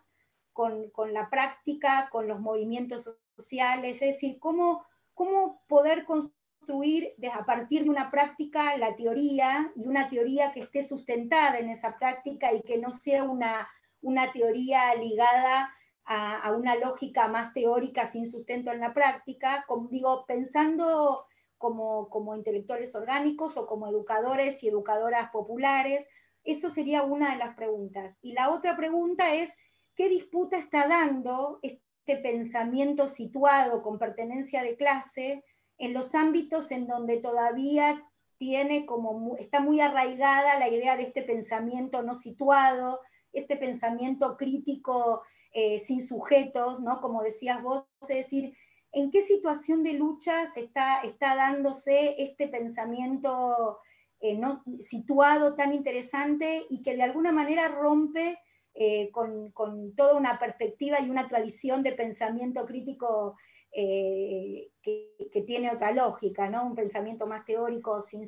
con, la práctica, con los movimientos sociales, es decir, cómo, cómo poder construir desde a partir de una práctica la teoría y una teoría que esté sustentada en esa práctica y que no sea una, una teoría ligada a, a una lógica más teórica sin sustento en la práctica, como digo, pensando como, intelectuales orgánicos o como educadores y educadoras populares? Eso sería una de las preguntas. Y la otra pregunta es, ¿qué disputa está dando este pensamiento situado con pertenencia de clase en los ámbitos en donde todavía tiene como, está muy arraigada la idea de este pensamiento no situado, este pensamiento crítico eh, sin sujetos, ¿no? Como decías vos, es decir, ¿En qué situación de lucha se está, está dándose este pensamiento eh, no, situado tan interesante y que de alguna manera rompe eh, con, toda una perspectiva y una tradición de pensamiento crítico eh, que, tiene otra lógica, ¿no? un pensamiento más teórico sin,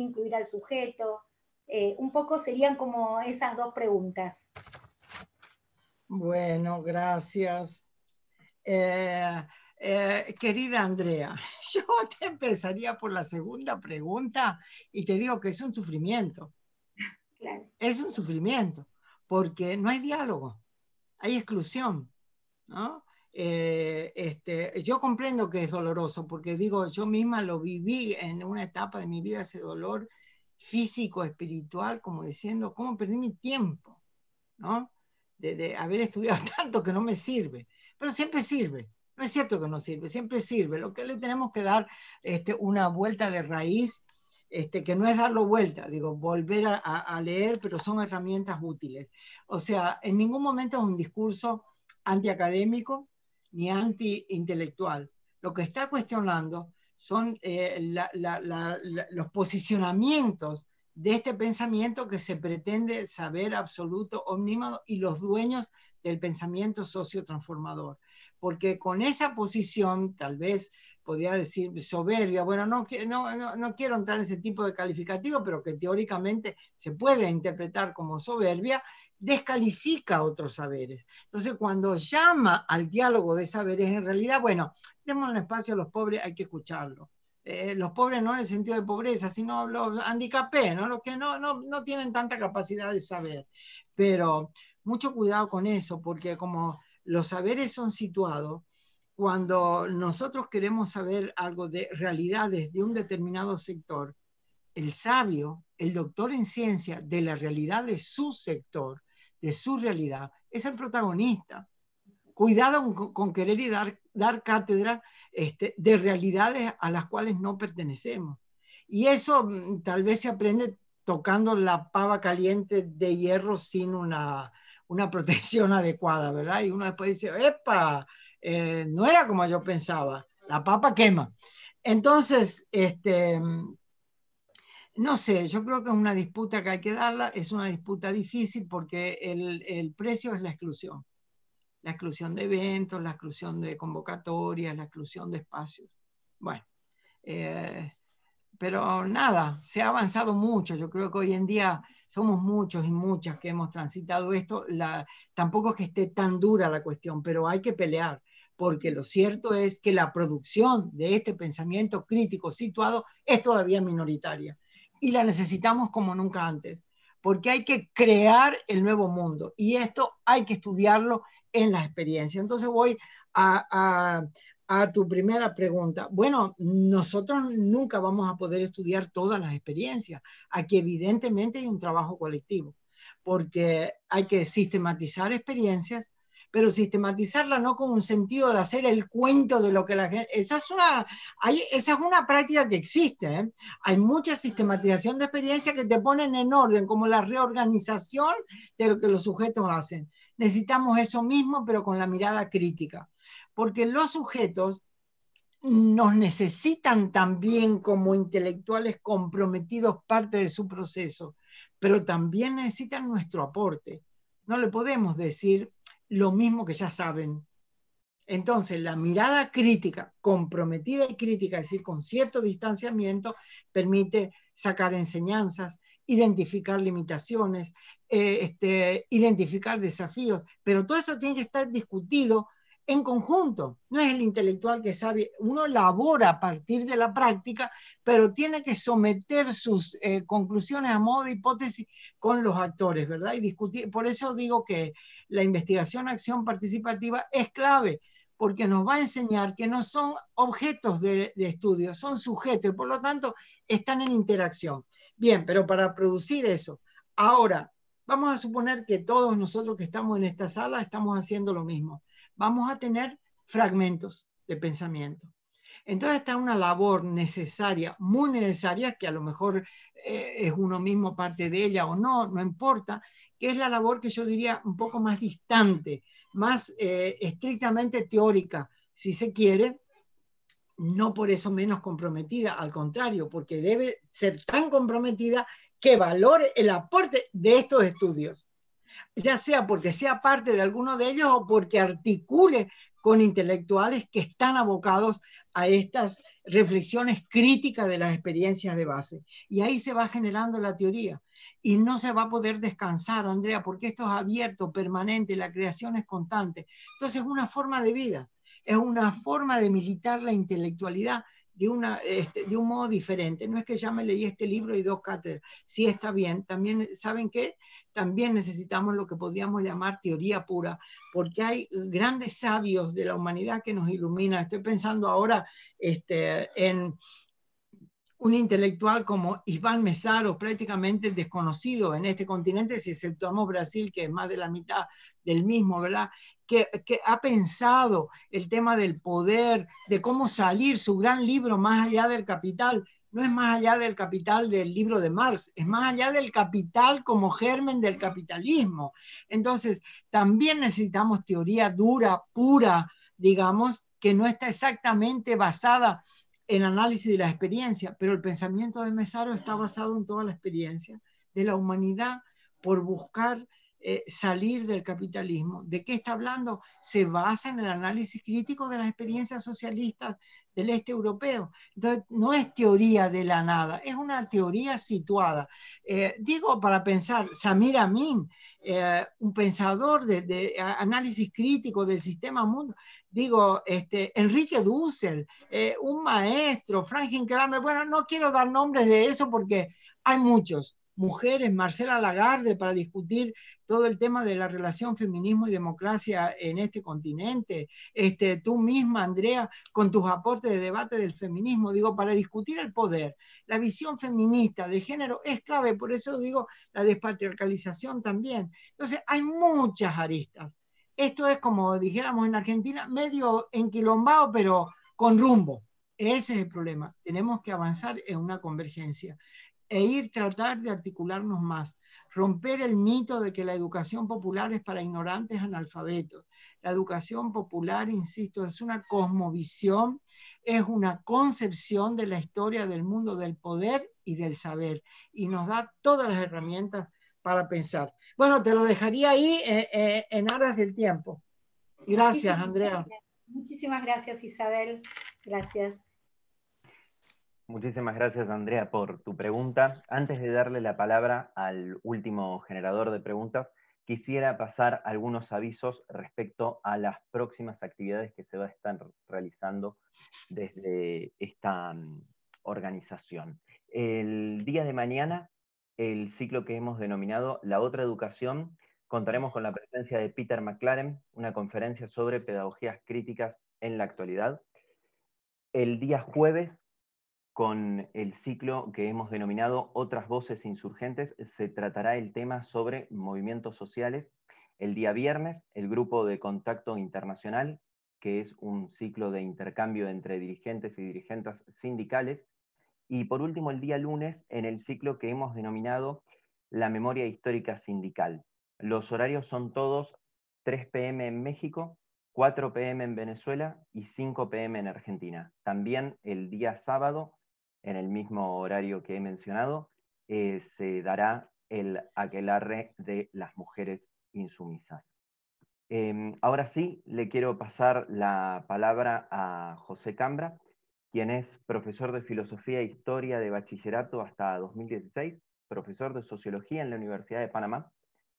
incluir al sujeto? un poco serían como esas dos preguntas. Bueno, gracias. Eh, querida Andrea, yo te empezaría por la segunda pregunta y te digo que es un sufrimiento. Es un sufrimiento, porque no hay diálogo, hay exclusión. ¿no? Eh, este, yo comprendo que es doloroso, porque digo, yo misma lo viví en una etapa de mi vida, ese dolor físico, espiritual, como diciendo, ¿cómo perdí mi tiempo? ¿no? de haber estudiado tanto que no me sirve, pero siempre sirve es cierto que no sirve, siempre sirve. Lo que le tenemos que dar este, una vuelta de raíz, este, que no es darlo vuelta, digo, volver a, leer, pero son herramientas útiles. O sea, en ningún momento es un discurso antiacadémico ni antiintelectual. Lo que está cuestionando son eh, los posicionamientos de este pensamiento que se pretende saber absoluto, omnímodo, y los dueños del pensamiento sociotransformador porque con esa posición, tal vez podría decir soberbia, bueno, no, no, no, quiero entrar en ese tipo de calificativo, pero que teóricamente se puede interpretar como soberbia, descalifica otros saberes. Entonces, cuando llama al diálogo de saberes, en realidad, bueno, demos un espacio a los pobres, hay que escucharlo. Eh, los pobres no en el sentido de pobreza, sino los handicapés, ¿no? los que no, no, no tienen tanta capacidad de saber. Pero mucho cuidado con eso, porque como los saberes son situados, cuando nosotros queremos saber algo de realidades de un determinado sector, el sabio, el doctor en ciencia de la realidad de su sector, de su realidad, es el protagonista. Cuidado con, querer y dar, cátedra este, de realidades a las cuales no pertenecemos. Y eso mm, tal vez se aprende tocando la pava caliente de hierro sin una una protección adecuada, ¿verdad? Y uno después dice, ¡epa! Eh, no era como yo pensaba, la papa quema. Entonces, este, no sé, yo creo que es una disputa que hay que darla, es una disputa difícil porque el, precio es la exclusión, la exclusión de eventos, la exclusión de convocatorias, la exclusión de espacios. Bueno, eh, pero nada, se ha avanzado mucho, yo creo que hoy en día somos muchos y muchas que hemos transitado esto, tampoco es que esté tan dura la cuestión, pero hay que pelear, porque lo cierto es que la producción de este pensamiento crítico situado es todavía minoritaria y la necesitamos como nunca antes, porque hay que crear el nuevo mundo y esto hay que estudiarlo en la experiencia. Entonces voy a a tu primera pregunta, bueno, nosotros nunca vamos a poder estudiar todas las experiencias. Aquí evidentemente hay un trabajo colectivo, porque hay que sistematizar experiencias, pero sistematizarla no con un sentido de hacer el cuento de lo que la gente... Esa es una, esa es una práctica que existe. ¿eh? Hay mucha sistematización de experiencias que te ponen en orden, como la reorganización de lo que los sujetos hacen. Necesitamos eso mismo, pero con la mirada crítica porque los sujetos nos necesitan también como intelectuales comprometidos parte de su proceso, pero también necesitan nuestro aporte. No le podemos decir lo mismo que ya saben. Entonces, la mirada crítica, comprometida y crítica, es decir, con cierto distanciamiento, permite sacar enseñanzas, identificar limitaciones, eh, este, identificar desafíos, pero todo eso tiene que estar discutido en conjunto. No es el intelectual que sabe, uno labora a partir de la práctica, pero tiene que someter sus eh, conclusiones a modo de hipótesis con los actores, ¿verdad? Y discutir. Por eso digo que la investigación acción participativa es clave, porque nos va a enseñar que no son objetos de, de estudio, son sujetos y por lo tanto están en interacción. Bien, pero para producir eso, ahora, vamos a suponer que todos nosotros que estamos en esta sala estamos haciendo lo mismo vamos a tener fragmentos de pensamiento. Entonces está una labor necesaria, muy necesaria, que a lo mejor eh, es uno mismo parte de ella o no, no importa, que es la labor que yo diría un poco más distante, más eh, estrictamente teórica, si se quiere, no por eso menos comprometida, al contrario, porque debe ser tan comprometida que valore el aporte de estos estudios ya sea porque sea parte de alguno de ellos o porque articule con intelectuales que están abocados a estas reflexiones críticas de las experiencias de base. Y ahí se va generando la teoría. Y no se va a poder descansar, Andrea, porque esto es abierto, permanente, la creación es constante. Entonces es una forma de vida, es una forma de militar la intelectualidad de, una, este, de un modo diferente. No es que ya me leí este libro y dos cátedras. Sí está bien. También, ¿saben qué? También necesitamos lo que podríamos llamar teoría pura, porque hay grandes sabios de la humanidad que nos iluminan. Estoy pensando ahora este, en un intelectual como Isbal Mesaro, prácticamente desconocido en este continente, si exceptuamos Brasil, que es más de la mitad del mismo, ¿verdad? que, ha pensado el tema del poder, de cómo salir, su gran libro Más allá del capital, no es más allá del capital del libro de Marx, es más allá del capital como germen del capitalismo. Entonces, también necesitamos teoría dura, pura, digamos, que no está exactamente basada en análisis de la experiencia, pero el pensamiento de Mesaro está basado en toda la experiencia de la humanidad por buscar eh, salir del capitalismo. ¿De qué está hablando? Se basa en el análisis crítico de las experiencias socialistas del este europeo. Entonces, no es teoría de la nada, es una teoría situada. Eh, digo para pensar, Samir Amin, eh, un pensador de, análisis crítico del sistema mundo, digo, este, Enrique Dussel, un maestro, Franklin Kramer, bueno, no quiero dar nombres de eso porque hay muchos, mujeres, Marcela Lagarde, para discutir todo el tema de la relación feminismo y democracia en este continente, este, tú misma, Andrea, con tus aportes de debate del feminismo, digo, para discutir el poder. La visión feminista de género es clave, por eso digo la despatriarcalización también. Entonces, hay muchas aristas. Esto es como dijéramos en Argentina, medio enquilombado, pero con rumbo. Ese es el problema. Tenemos que avanzar en una convergencia e ir tratar de articularnos más, romper el mito de que la educación popular es para ignorantes analfabetos. La educación popular, insisto, es una cosmovisión, es una concepción de la historia del mundo del poder y del saber, y nos da todas las herramientas para pensar. Bueno, te lo dejaría ahí eh, eh, en aras del tiempo. Gracias, Andrea. Muchísimas gracias, Isabel. Gracias. Muchísimas gracias, Andrea, por tu pregunta. Antes de darle la palabra al último generador de preguntas, quisiera pasar algunos avisos respecto a las próximas actividades que se van a estar realizando desde esta mm, organización. El día de mañana, el ciclo que hemos denominado La otra educación, contaremos con la presencia de Peter McLaren, una conferencia sobre pedagogías críticas en la actualidad. El día jueves con el ciclo que hemos denominado Otras voces insurgentes, se tratará el tema sobre movimientos sociales. El día viernes, el grupo de contacto internacional, que es un ciclo de intercambio entre dirigentes y dirigentes sindicales. Y por último, el día lunes, en el ciclo que hemos denominado La memoria histórica sindical. Los horarios son todos 3 pm en México, 4 pm en Venezuela y 5 pm en Argentina. También el día sábado en el mismo horario que he mencionado, eh, se dará el aquelarre de las mujeres insumisas. Em, ahora sí, le quiero pasar la palabra a José Cambra, quien es profesor de Filosofía e Historia de Bachillerato hasta 2016, profesor de Sociología en la Universidad de Panamá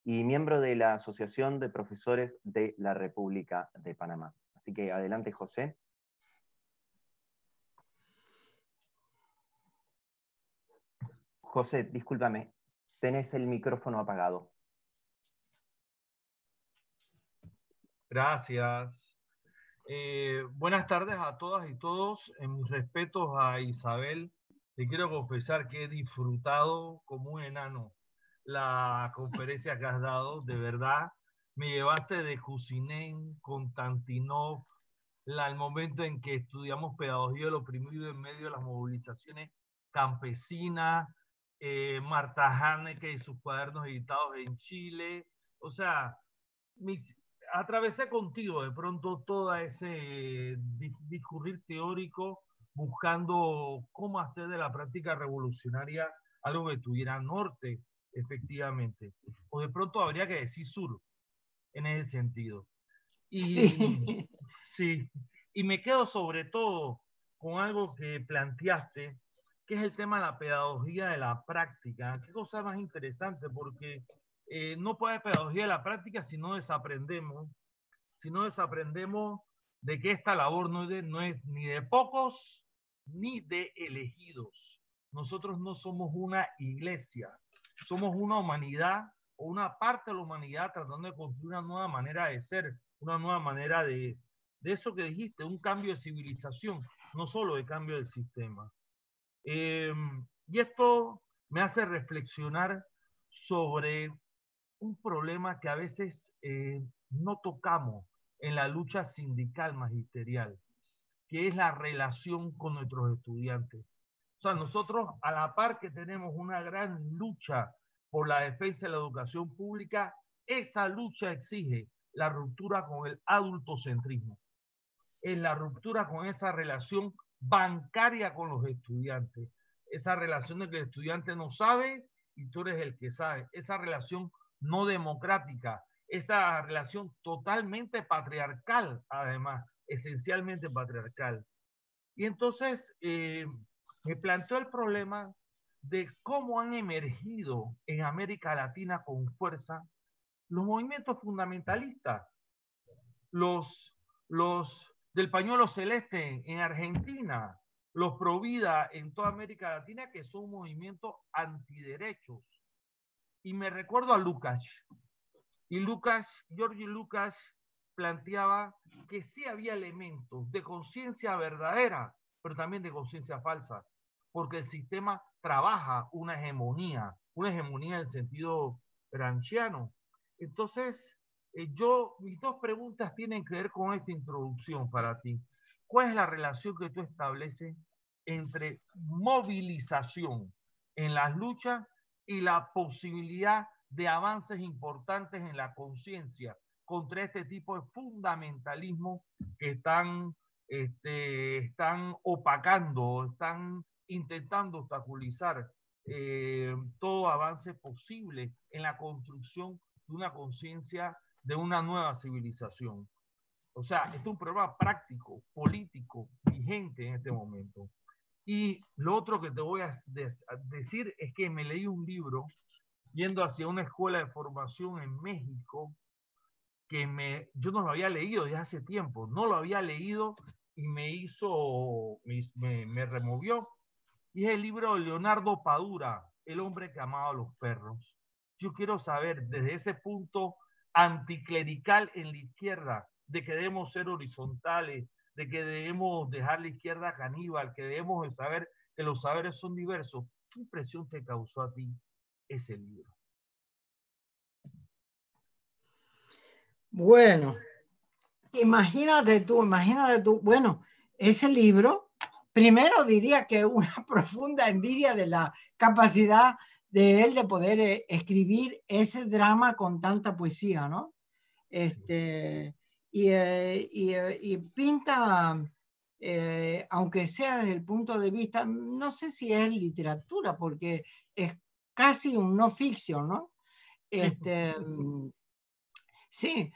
y miembro de la Asociación de Profesores de la República de Panamá. Así que adelante, José, José, discúlpame, tenés el micrófono apagado. Gracias. Eh, buenas tardes a todas y todos. En mis respetos a Isabel, te quiero confesar que he disfrutado como un enano la conferencia que has dado. De verdad, me llevaste de Cusinén, Constantinov, el momento en que estudiamos pedagogía lo oprimido en medio de las movilizaciones campesinas, eh, Marta Haneke y sus cuadernos editados en Chile. O sea, atravesé contigo de pronto todo ese eh, discurrir teórico buscando cómo hacer de la práctica revolucionaria algo que tuviera norte, efectivamente. O de pronto habría que decir sur, en ese sentido. Y, sí. Y me quedo sobre todo con algo que planteaste, que es el tema de la pedagogía de la práctica. Qué cosa más interesante, porque eh, no puede haber pedagogía de la práctica si no desaprendemos, si no desaprendemos de que esta labor no es, no es ni de pocos ni de elegidos. Nosotros no somos una iglesia, somos una humanidad o una parte de la humanidad tratando de construir una nueva manera de ser, una nueva manera de, de eso que dijiste, un cambio de civilización, no solo de cambio del sistema. Em, y esto me hace reflexionar sobre un problema que a veces eh, no tocamos en la lucha sindical magisterial, que es la relación con nuestros estudiantes. O sea, nosotros a la par que tenemos una gran lucha por la defensa de la educación pública, esa lucha exige la ruptura con el adultocentrismo, es la ruptura con esa relación bancaria con los estudiantes. Esa relación de que el estudiante no sabe y tú eres el que sabe. Esa relación no democrática. Esa relación totalmente patriarcal, además, esencialmente patriarcal. Y entonces eh, me planteó el problema de cómo han emergido en América Latina con fuerza los movimientos fundamentalistas, los, los del pañuelo celeste en Argentina, los Provida en toda América Latina, que son movimientos antiderechos. Y me recuerdo a Lucas. Y Lucas, George Lucas, planteaba que sí había elementos de conciencia verdadera, pero también de conciencia falsa, porque el sistema trabaja una hegemonía, una hegemonía en el sentido ranchiano. Entonces, eh, yo, mis dos preguntas tienen que ver con esta introducción para ti. ¿Cuál es la relación que tú estableces entre movilización en las luchas y la posibilidad de avances importantes en la conciencia contra este tipo de fundamentalismo que están, este, están opacando, están intentando obstaculizar eh, todo avance posible en la construcción de una conciencia de una nueva civilización. O sea, es un problema práctico, político, vigente en este momento. Y lo otro que te voy a decir es que me leí un libro yendo hacia una escuela de formación en México que me, yo no lo había leído desde hace tiempo, no lo había leído y me hizo, me, me removió. Y es el libro de Leonardo Padura, El hombre que amaba a los perros. Yo quiero saber desde ese punto anticlerical en la izquierda, de que debemos ser horizontales, de que debemos dejar la izquierda caníbal, que debemos saber que los saberes son diversos. ¿Qué impresión te causó a ti ese libro? Bueno, imagínate tú, imagínate tú, bueno, ese libro, primero diría que una profunda envidia de la capacidad de él de poder eh, escribir ese drama con tanta poesía, ¿no? Este, eh, eh, y, pinta, aunque sea desde el punto de vista, no sé si es literatura, porque es casi un no ficción, ¿no? Este, sí,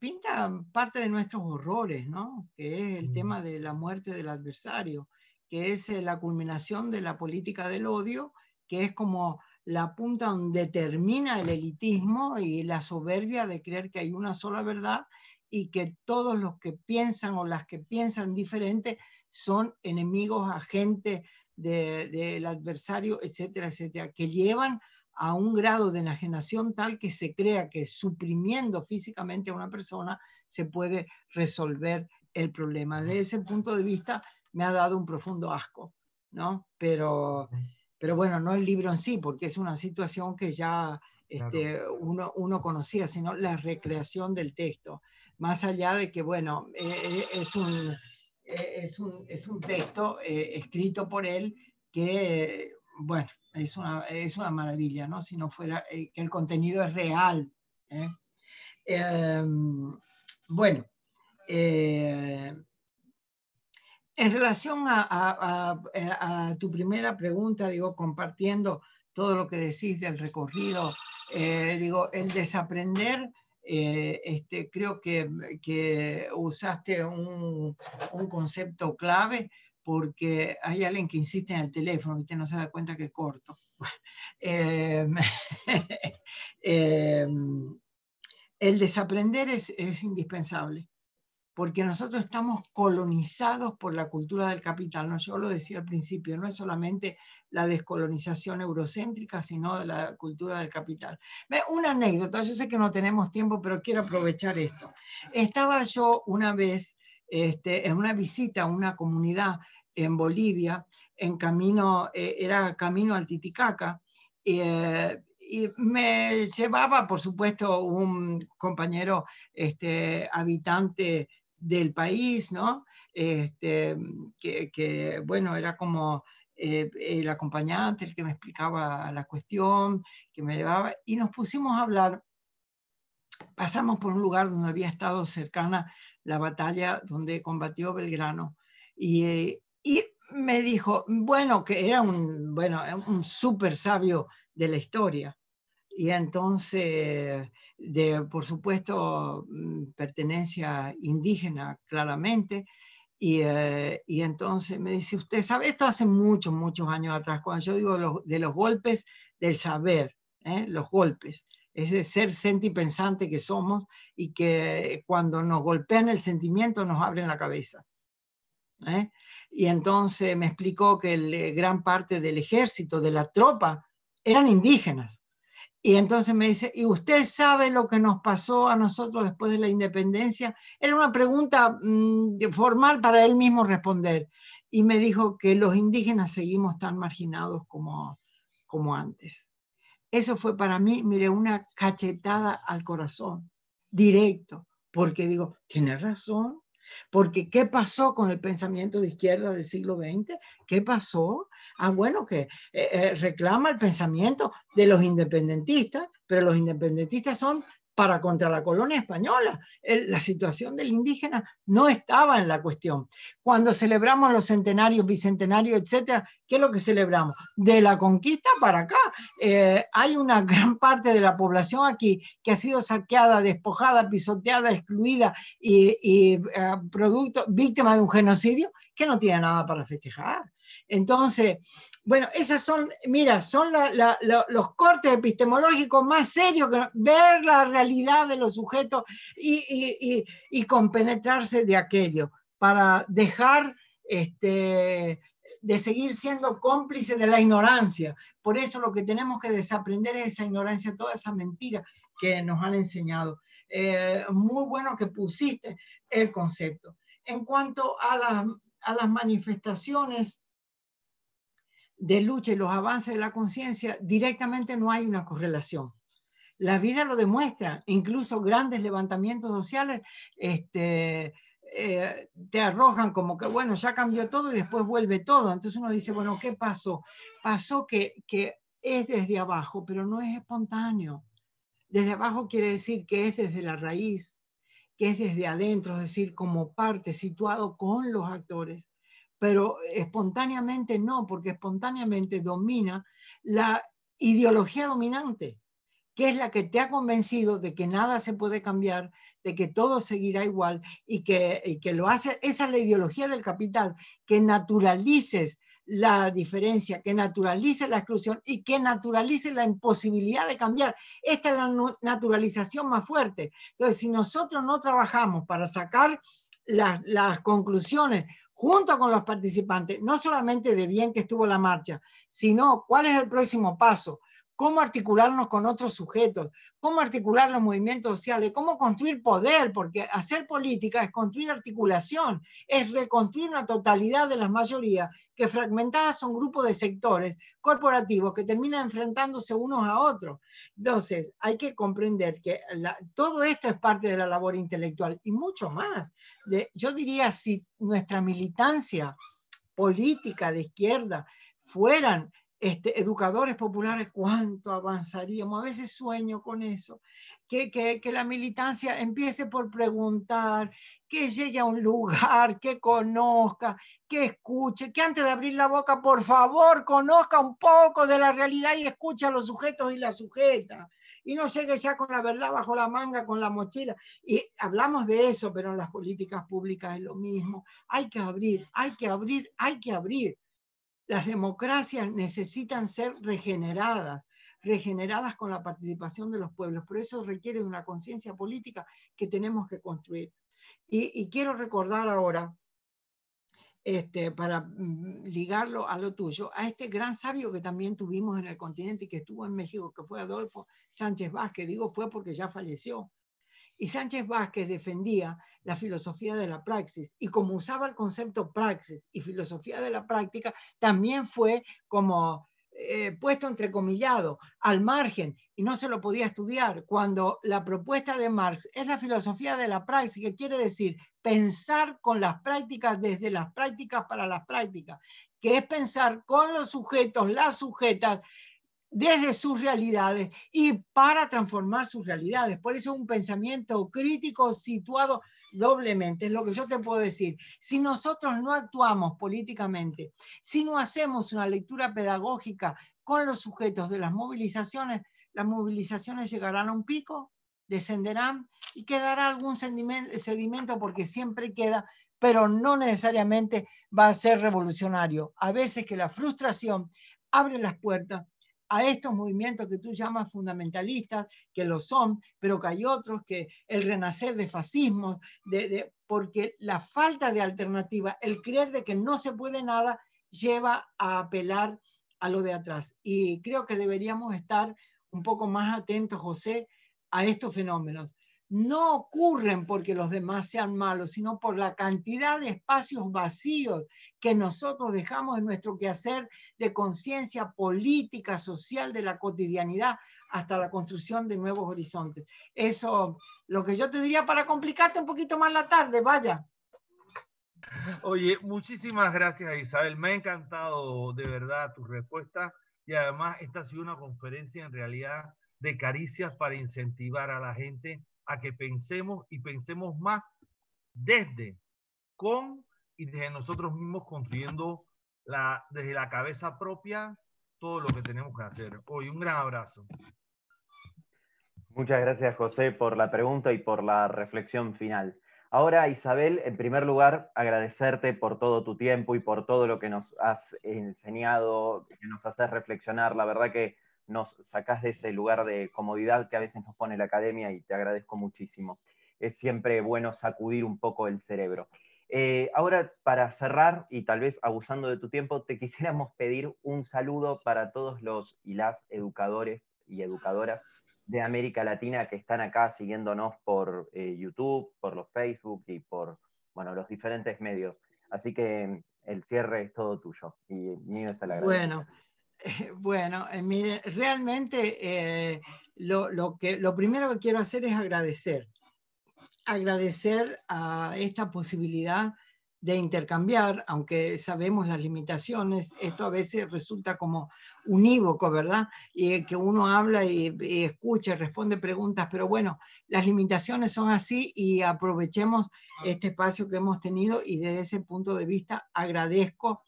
pinta parte de nuestros horrores, ¿no? Que es el mm. tema de la muerte del adversario, que es la culminación de la política del odio que es como la punta donde termina el elitismo y la soberbia de creer que hay una sola verdad y que todos los que piensan o las que piensan diferente son enemigos, agentes del adversario, etcétera, etcétera, que llevan a un grado de enajenación tal que se crea que suprimiendo físicamente a una persona se puede resolver el problema. De ese punto de vista me ha dado un profundo asco, ¿no? Pero pero bueno, no el libro en sí, porque es una situación que ya este, uno, conocía, sino la recreación del texto, más allá de que, bueno, eh, eh, eh, es, un, es, un, texto escrito por él que, bueno, es una, es una maravilla, ¿no? Si no fuera que el contenido es real. Em, bueno, en relación eh, a, tu primera pregunta, digo, compartiendo todo lo que decís del recorrido, eh, digo, el desaprender, eh, este, creo que, usaste un, concepto clave porque hay alguien que insiste en el teléfono y que no se da cuenta que es corto. el desaprender es indispensable porque nosotros estamos colonizados por la cultura del capital. ¿no? Yo lo decía al principio, no es solamente la descolonización eurocéntrica, sino la cultura del capital. Una anécdota, yo sé que no tenemos tiempo, pero quiero aprovechar esto. Estaba yo una vez este, en una visita a una comunidad en Bolivia, en camino, eh, era camino al Titicaca, eh, y me llevaba, por supuesto, un compañero este, habitante del país, ¿no? Este, que, bueno, era como eh, el acompañante, el que me explicaba la cuestión, que me llevaba, y nos pusimos a hablar. Pasamos por un lugar donde había estado cercana la batalla donde combatió Belgrano. Y, eh, y me dijo, bueno, que era un, bueno, un súper sabio de la historia y entonces, de, por supuesto, mm, pertenencia indígena claramente. Eh, y, entonces me dice, usted sabe, esto hace muchos, muchos años atrás, cuando yo digo de los golpes del saber, ¿eh? los golpes, ese ser sentipensante que somos y que cuando nos golpean el sentimiento nos abren la cabeza. ¿eh? Y entonces me explicó que gran parte del ejército, de la tropa, eran indígenas. Y entonces me dice, ¿y usted sabe lo que nos pasó a nosotros después de la independencia? Era una pregunta mm, formal para él mismo responder. Y me dijo que los indígenas seguimos tan marginados como, como antes. Eso fue para mí, mire, una cachetada al corazón, directo, porque digo, tiene razón, porque ¿qué pasó con el pensamiento de izquierda del siglo XX? ¿Qué pasó? Ah, bueno, que eh, eh, reclama el pensamiento de los independentistas, pero los independentistas son para contra la colonia española. la situación del indígena no estaba en la cuestión. Cuando celebramos los centenarios, bicentenarios, etcétera, ¿qué es lo que celebramos? De la conquista para acá. Eh, hay una gran parte de la población aquí que ha sido saqueada, despojada, pisoteada, excluida y, eh, producto, víctima de un genocidio que no tiene nada para festejar. Entonces, bueno, esas son, mira, son los cortes epistemológicos más serios, que, ver la realidad de los sujetos y, compenetrarse de aquello para dejar este, de seguir siendo cómplices de la ignorancia. Por eso lo que tenemos que desaprender es esa ignorancia, toda esa mentira que nos han enseñado. Eh, muy bueno que pusiste el concepto. En cuanto a las manifestaciones de lucha y los avances de la conciencia, directamente no hay una correlación. La vida lo demuestra, incluso grandes levantamientos sociales este, eh, te arrojan como que, bueno, ya cambió todo y después vuelve todo. Entonces uno dice, bueno, ¿qué pasó? Pasó que, que es desde abajo, pero no es espontáneo. Desde abajo quiere decir que es desde la raíz, que es desde adentro, es decir, como parte, situado con los actores pero espontáneamente no, porque espontáneamente domina la ideología dominante, que es la que te ha convencido de que nada se puede cambiar, de que todo seguirá igual y que, que lo hace, esa es la ideología del capital, que naturalices la diferencia, que naturalice la exclusión y que naturalice la imposibilidad de cambiar. Esta es la naturalización más fuerte. Entonces, si nosotros no trabajamos para sacar las, las conclusiones junto con los participantes, no solamente de bien que estuvo la marcha, sino cuál es el próximo paso, cómo articularnos con otros sujetos, cómo articular los movimientos sociales, cómo construir poder, porque hacer política es construir articulación, es reconstruir una totalidad de las mayorías que fragmentadas son grupos de sectores corporativos que terminan enfrentándose unos a otros. Entonces, hay que comprender que todo esto es parte de la labor intelectual y mucho más. yo diría, si nuestra militancia política de izquierda fueran este, educadores populares, cuánto avanzaríamos. A veces sueño con eso, que, la militancia empiece por preguntar, que llegue a un lugar, que conozca, que escuche, que antes de abrir la boca, por favor, conozca un poco de la realidad y escuche a los sujetos y las sujetas. Y no llegue ya con la verdad bajo la manga, con la mochila. Y hablamos de eso, pero en las políticas públicas es lo mismo. Hay que abrir, hay que abrir, hay que abrir las democracias necesitan ser regeneradas, regeneradas con la participación de los pueblos. Por eso requiere una conciencia política que tenemos que construir. Y, quiero recordar ahora, este, para mm, ligarlo a lo tuyo, a este gran sabio que también tuvimos en el continente y que estuvo en México, que fue Adolfo Sánchez Vázquez, digo fue porque ya falleció, y Sánchez Vázquez defendía la filosofía de la praxis y como usaba el concepto praxis y filosofía de la práctica, también fue como eh, puesto entrecomillado, al margen, y no se lo podía estudiar, cuando la propuesta de Marx es la filosofía de la praxis, que quiere decir pensar con las prácticas desde las prácticas para las prácticas, que es pensar con los sujetos, las sujetas, desde sus realidades y para transformar sus realidades. Por eso es un pensamiento crítico situado doblemente, es lo que yo te puedo decir. Si nosotros no actuamos políticamente, si no hacemos una lectura pedagógica con los sujetos de las movilizaciones, las movilizaciones llegarán a un pico, descenderán y quedará algún sedimento porque siempre queda, pero no necesariamente va a ser revolucionario. A veces que la frustración abre las puertas a estos movimientos que tú llamas fundamentalistas, que lo son, pero que hay otros, que el renacer de fascismos, porque la falta de alternativa, el creer de que no se puede nada, lleva a apelar a lo de atrás. Y creo que deberíamos estar un poco más atentos, José, a estos fenómenos no ocurren porque los demás sean malos, sino por la cantidad de espacios vacíos que nosotros dejamos en nuestro quehacer de conciencia política, social, de la cotidianidad, hasta la construcción de nuevos horizontes. Eso, lo que yo te diría para complicarte un poquito más la tarde, vaya. Oye, muchísimas gracias Isabel, me ha encantado de verdad tu respuesta y además esta ha sido una conferencia en realidad de caricias para incentivar a la gente a que pensemos y pensemos más desde, con y desde nosotros mismos construyendo la, desde la cabeza propia todo lo que tenemos que hacer. Hoy un gran abrazo. Muchas gracias José por la pregunta y por la reflexión final. Ahora Isabel, en primer lugar, agradecerte por todo tu tiempo y por todo lo que nos has enseñado, que nos haces reflexionar. La verdad que nos sacás de ese lugar de comodidad que a veces nos pone la academia y te agradezco muchísimo. Es siempre bueno sacudir un poco el cerebro. Eh, ahora, para cerrar, y tal vez abusando de tu tiempo, te quisiéramos pedir un saludo para todos los y las educadores y educadoras de América Latina que están acá siguiéndonos por eh, YouTube, por los Facebook y por bueno, los diferentes medios. Así que el cierre es todo tuyo y mío es el Bueno, eh, realmente eh, lo, lo, que, lo primero que quiero hacer es agradecer. Agradecer a esta posibilidad de intercambiar, aunque sabemos las limitaciones, esto a veces resulta como unívoco, ¿verdad? Y eh, que uno habla y, y escucha, responde preguntas, pero bueno, las limitaciones son así y aprovechemos este espacio que hemos tenido y desde ese punto de vista agradezco,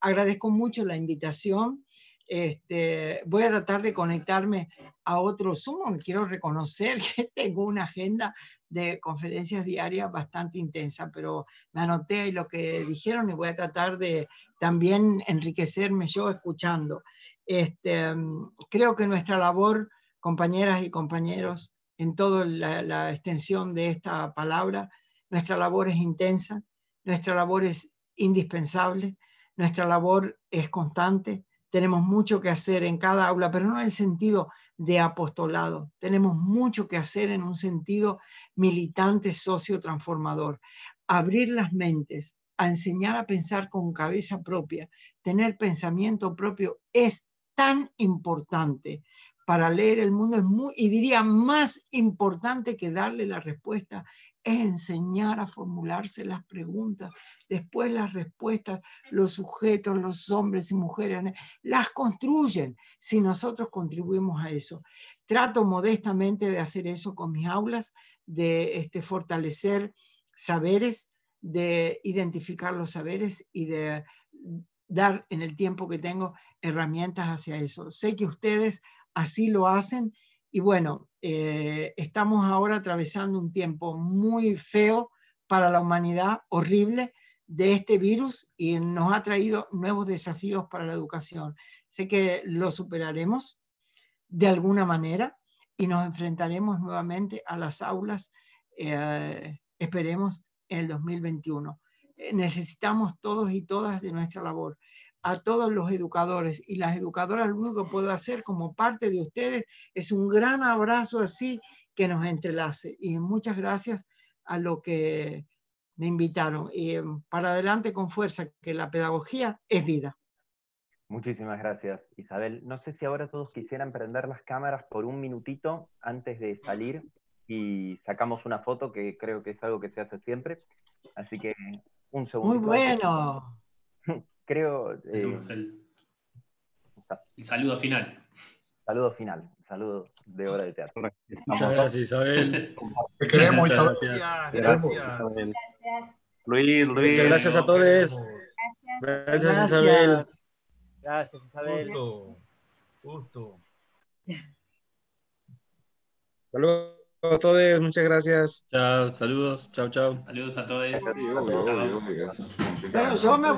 agradezco mucho la invitación este, voy a tratar de conectarme a otro Zoom. Quiero reconocer que tengo una agenda de conferencias diarias bastante intensa, pero me anoté lo que dijeron y voy a tratar de también enriquecerme yo escuchando. Este, creo que nuestra labor, compañeras y compañeros, en toda la, la extensión de esta palabra, nuestra labor es intensa, nuestra labor es indispensable, nuestra labor es constante, tenemos mucho que hacer en cada aula, pero no en el sentido de apostolado. Tenemos mucho que hacer en un sentido militante, socio transformador. Abrir las mentes, a enseñar a pensar con cabeza propia, tener pensamiento propio es tan importante para leer el mundo y diría más importante que darle la respuesta enseñar a formularse las preguntas, después las respuestas, los sujetos, los hombres y mujeres, las construyen si nosotros contribuimos a eso. Trato modestamente de hacer eso con mis aulas, de este, fortalecer saberes, de identificar los saberes y de dar en el tiempo que tengo herramientas hacia eso. Sé que ustedes así lo hacen y bueno, eh, estamos ahora atravesando un tiempo muy feo para la humanidad, horrible, de este virus y nos ha traído nuevos desafíos para la educación. Sé que lo superaremos de alguna manera y nos enfrentaremos nuevamente a las aulas, eh, esperemos, en el 2021. Eh, necesitamos todos y todas de nuestra labor a todos los educadores y las educadoras lo único que puedo hacer como parte de ustedes es un gran abrazo así que nos entrelace. Y muchas gracias a lo que me invitaron. Y eh, para adelante con fuerza, que la pedagogía es vida. Muchísimas gracias, Isabel. No sé si ahora todos quisieran prender las cámaras por un minutito antes de salir y sacamos una foto, que creo que es algo que se hace siempre. Así que un segundo. Muy bueno creo. Eh, el, saludo final. Saludo final, saludo de hora de teatro. Muchas gracias, Isabel. Te queremos, Isabel. Gracias. Luis, Luis. Muchas gracias a todos. Gracias, Isabel. Gracias, Isabel. Justo. Saludos a todos, muchas gracias. Chao, saludos, chao, chao. Saludos a todos.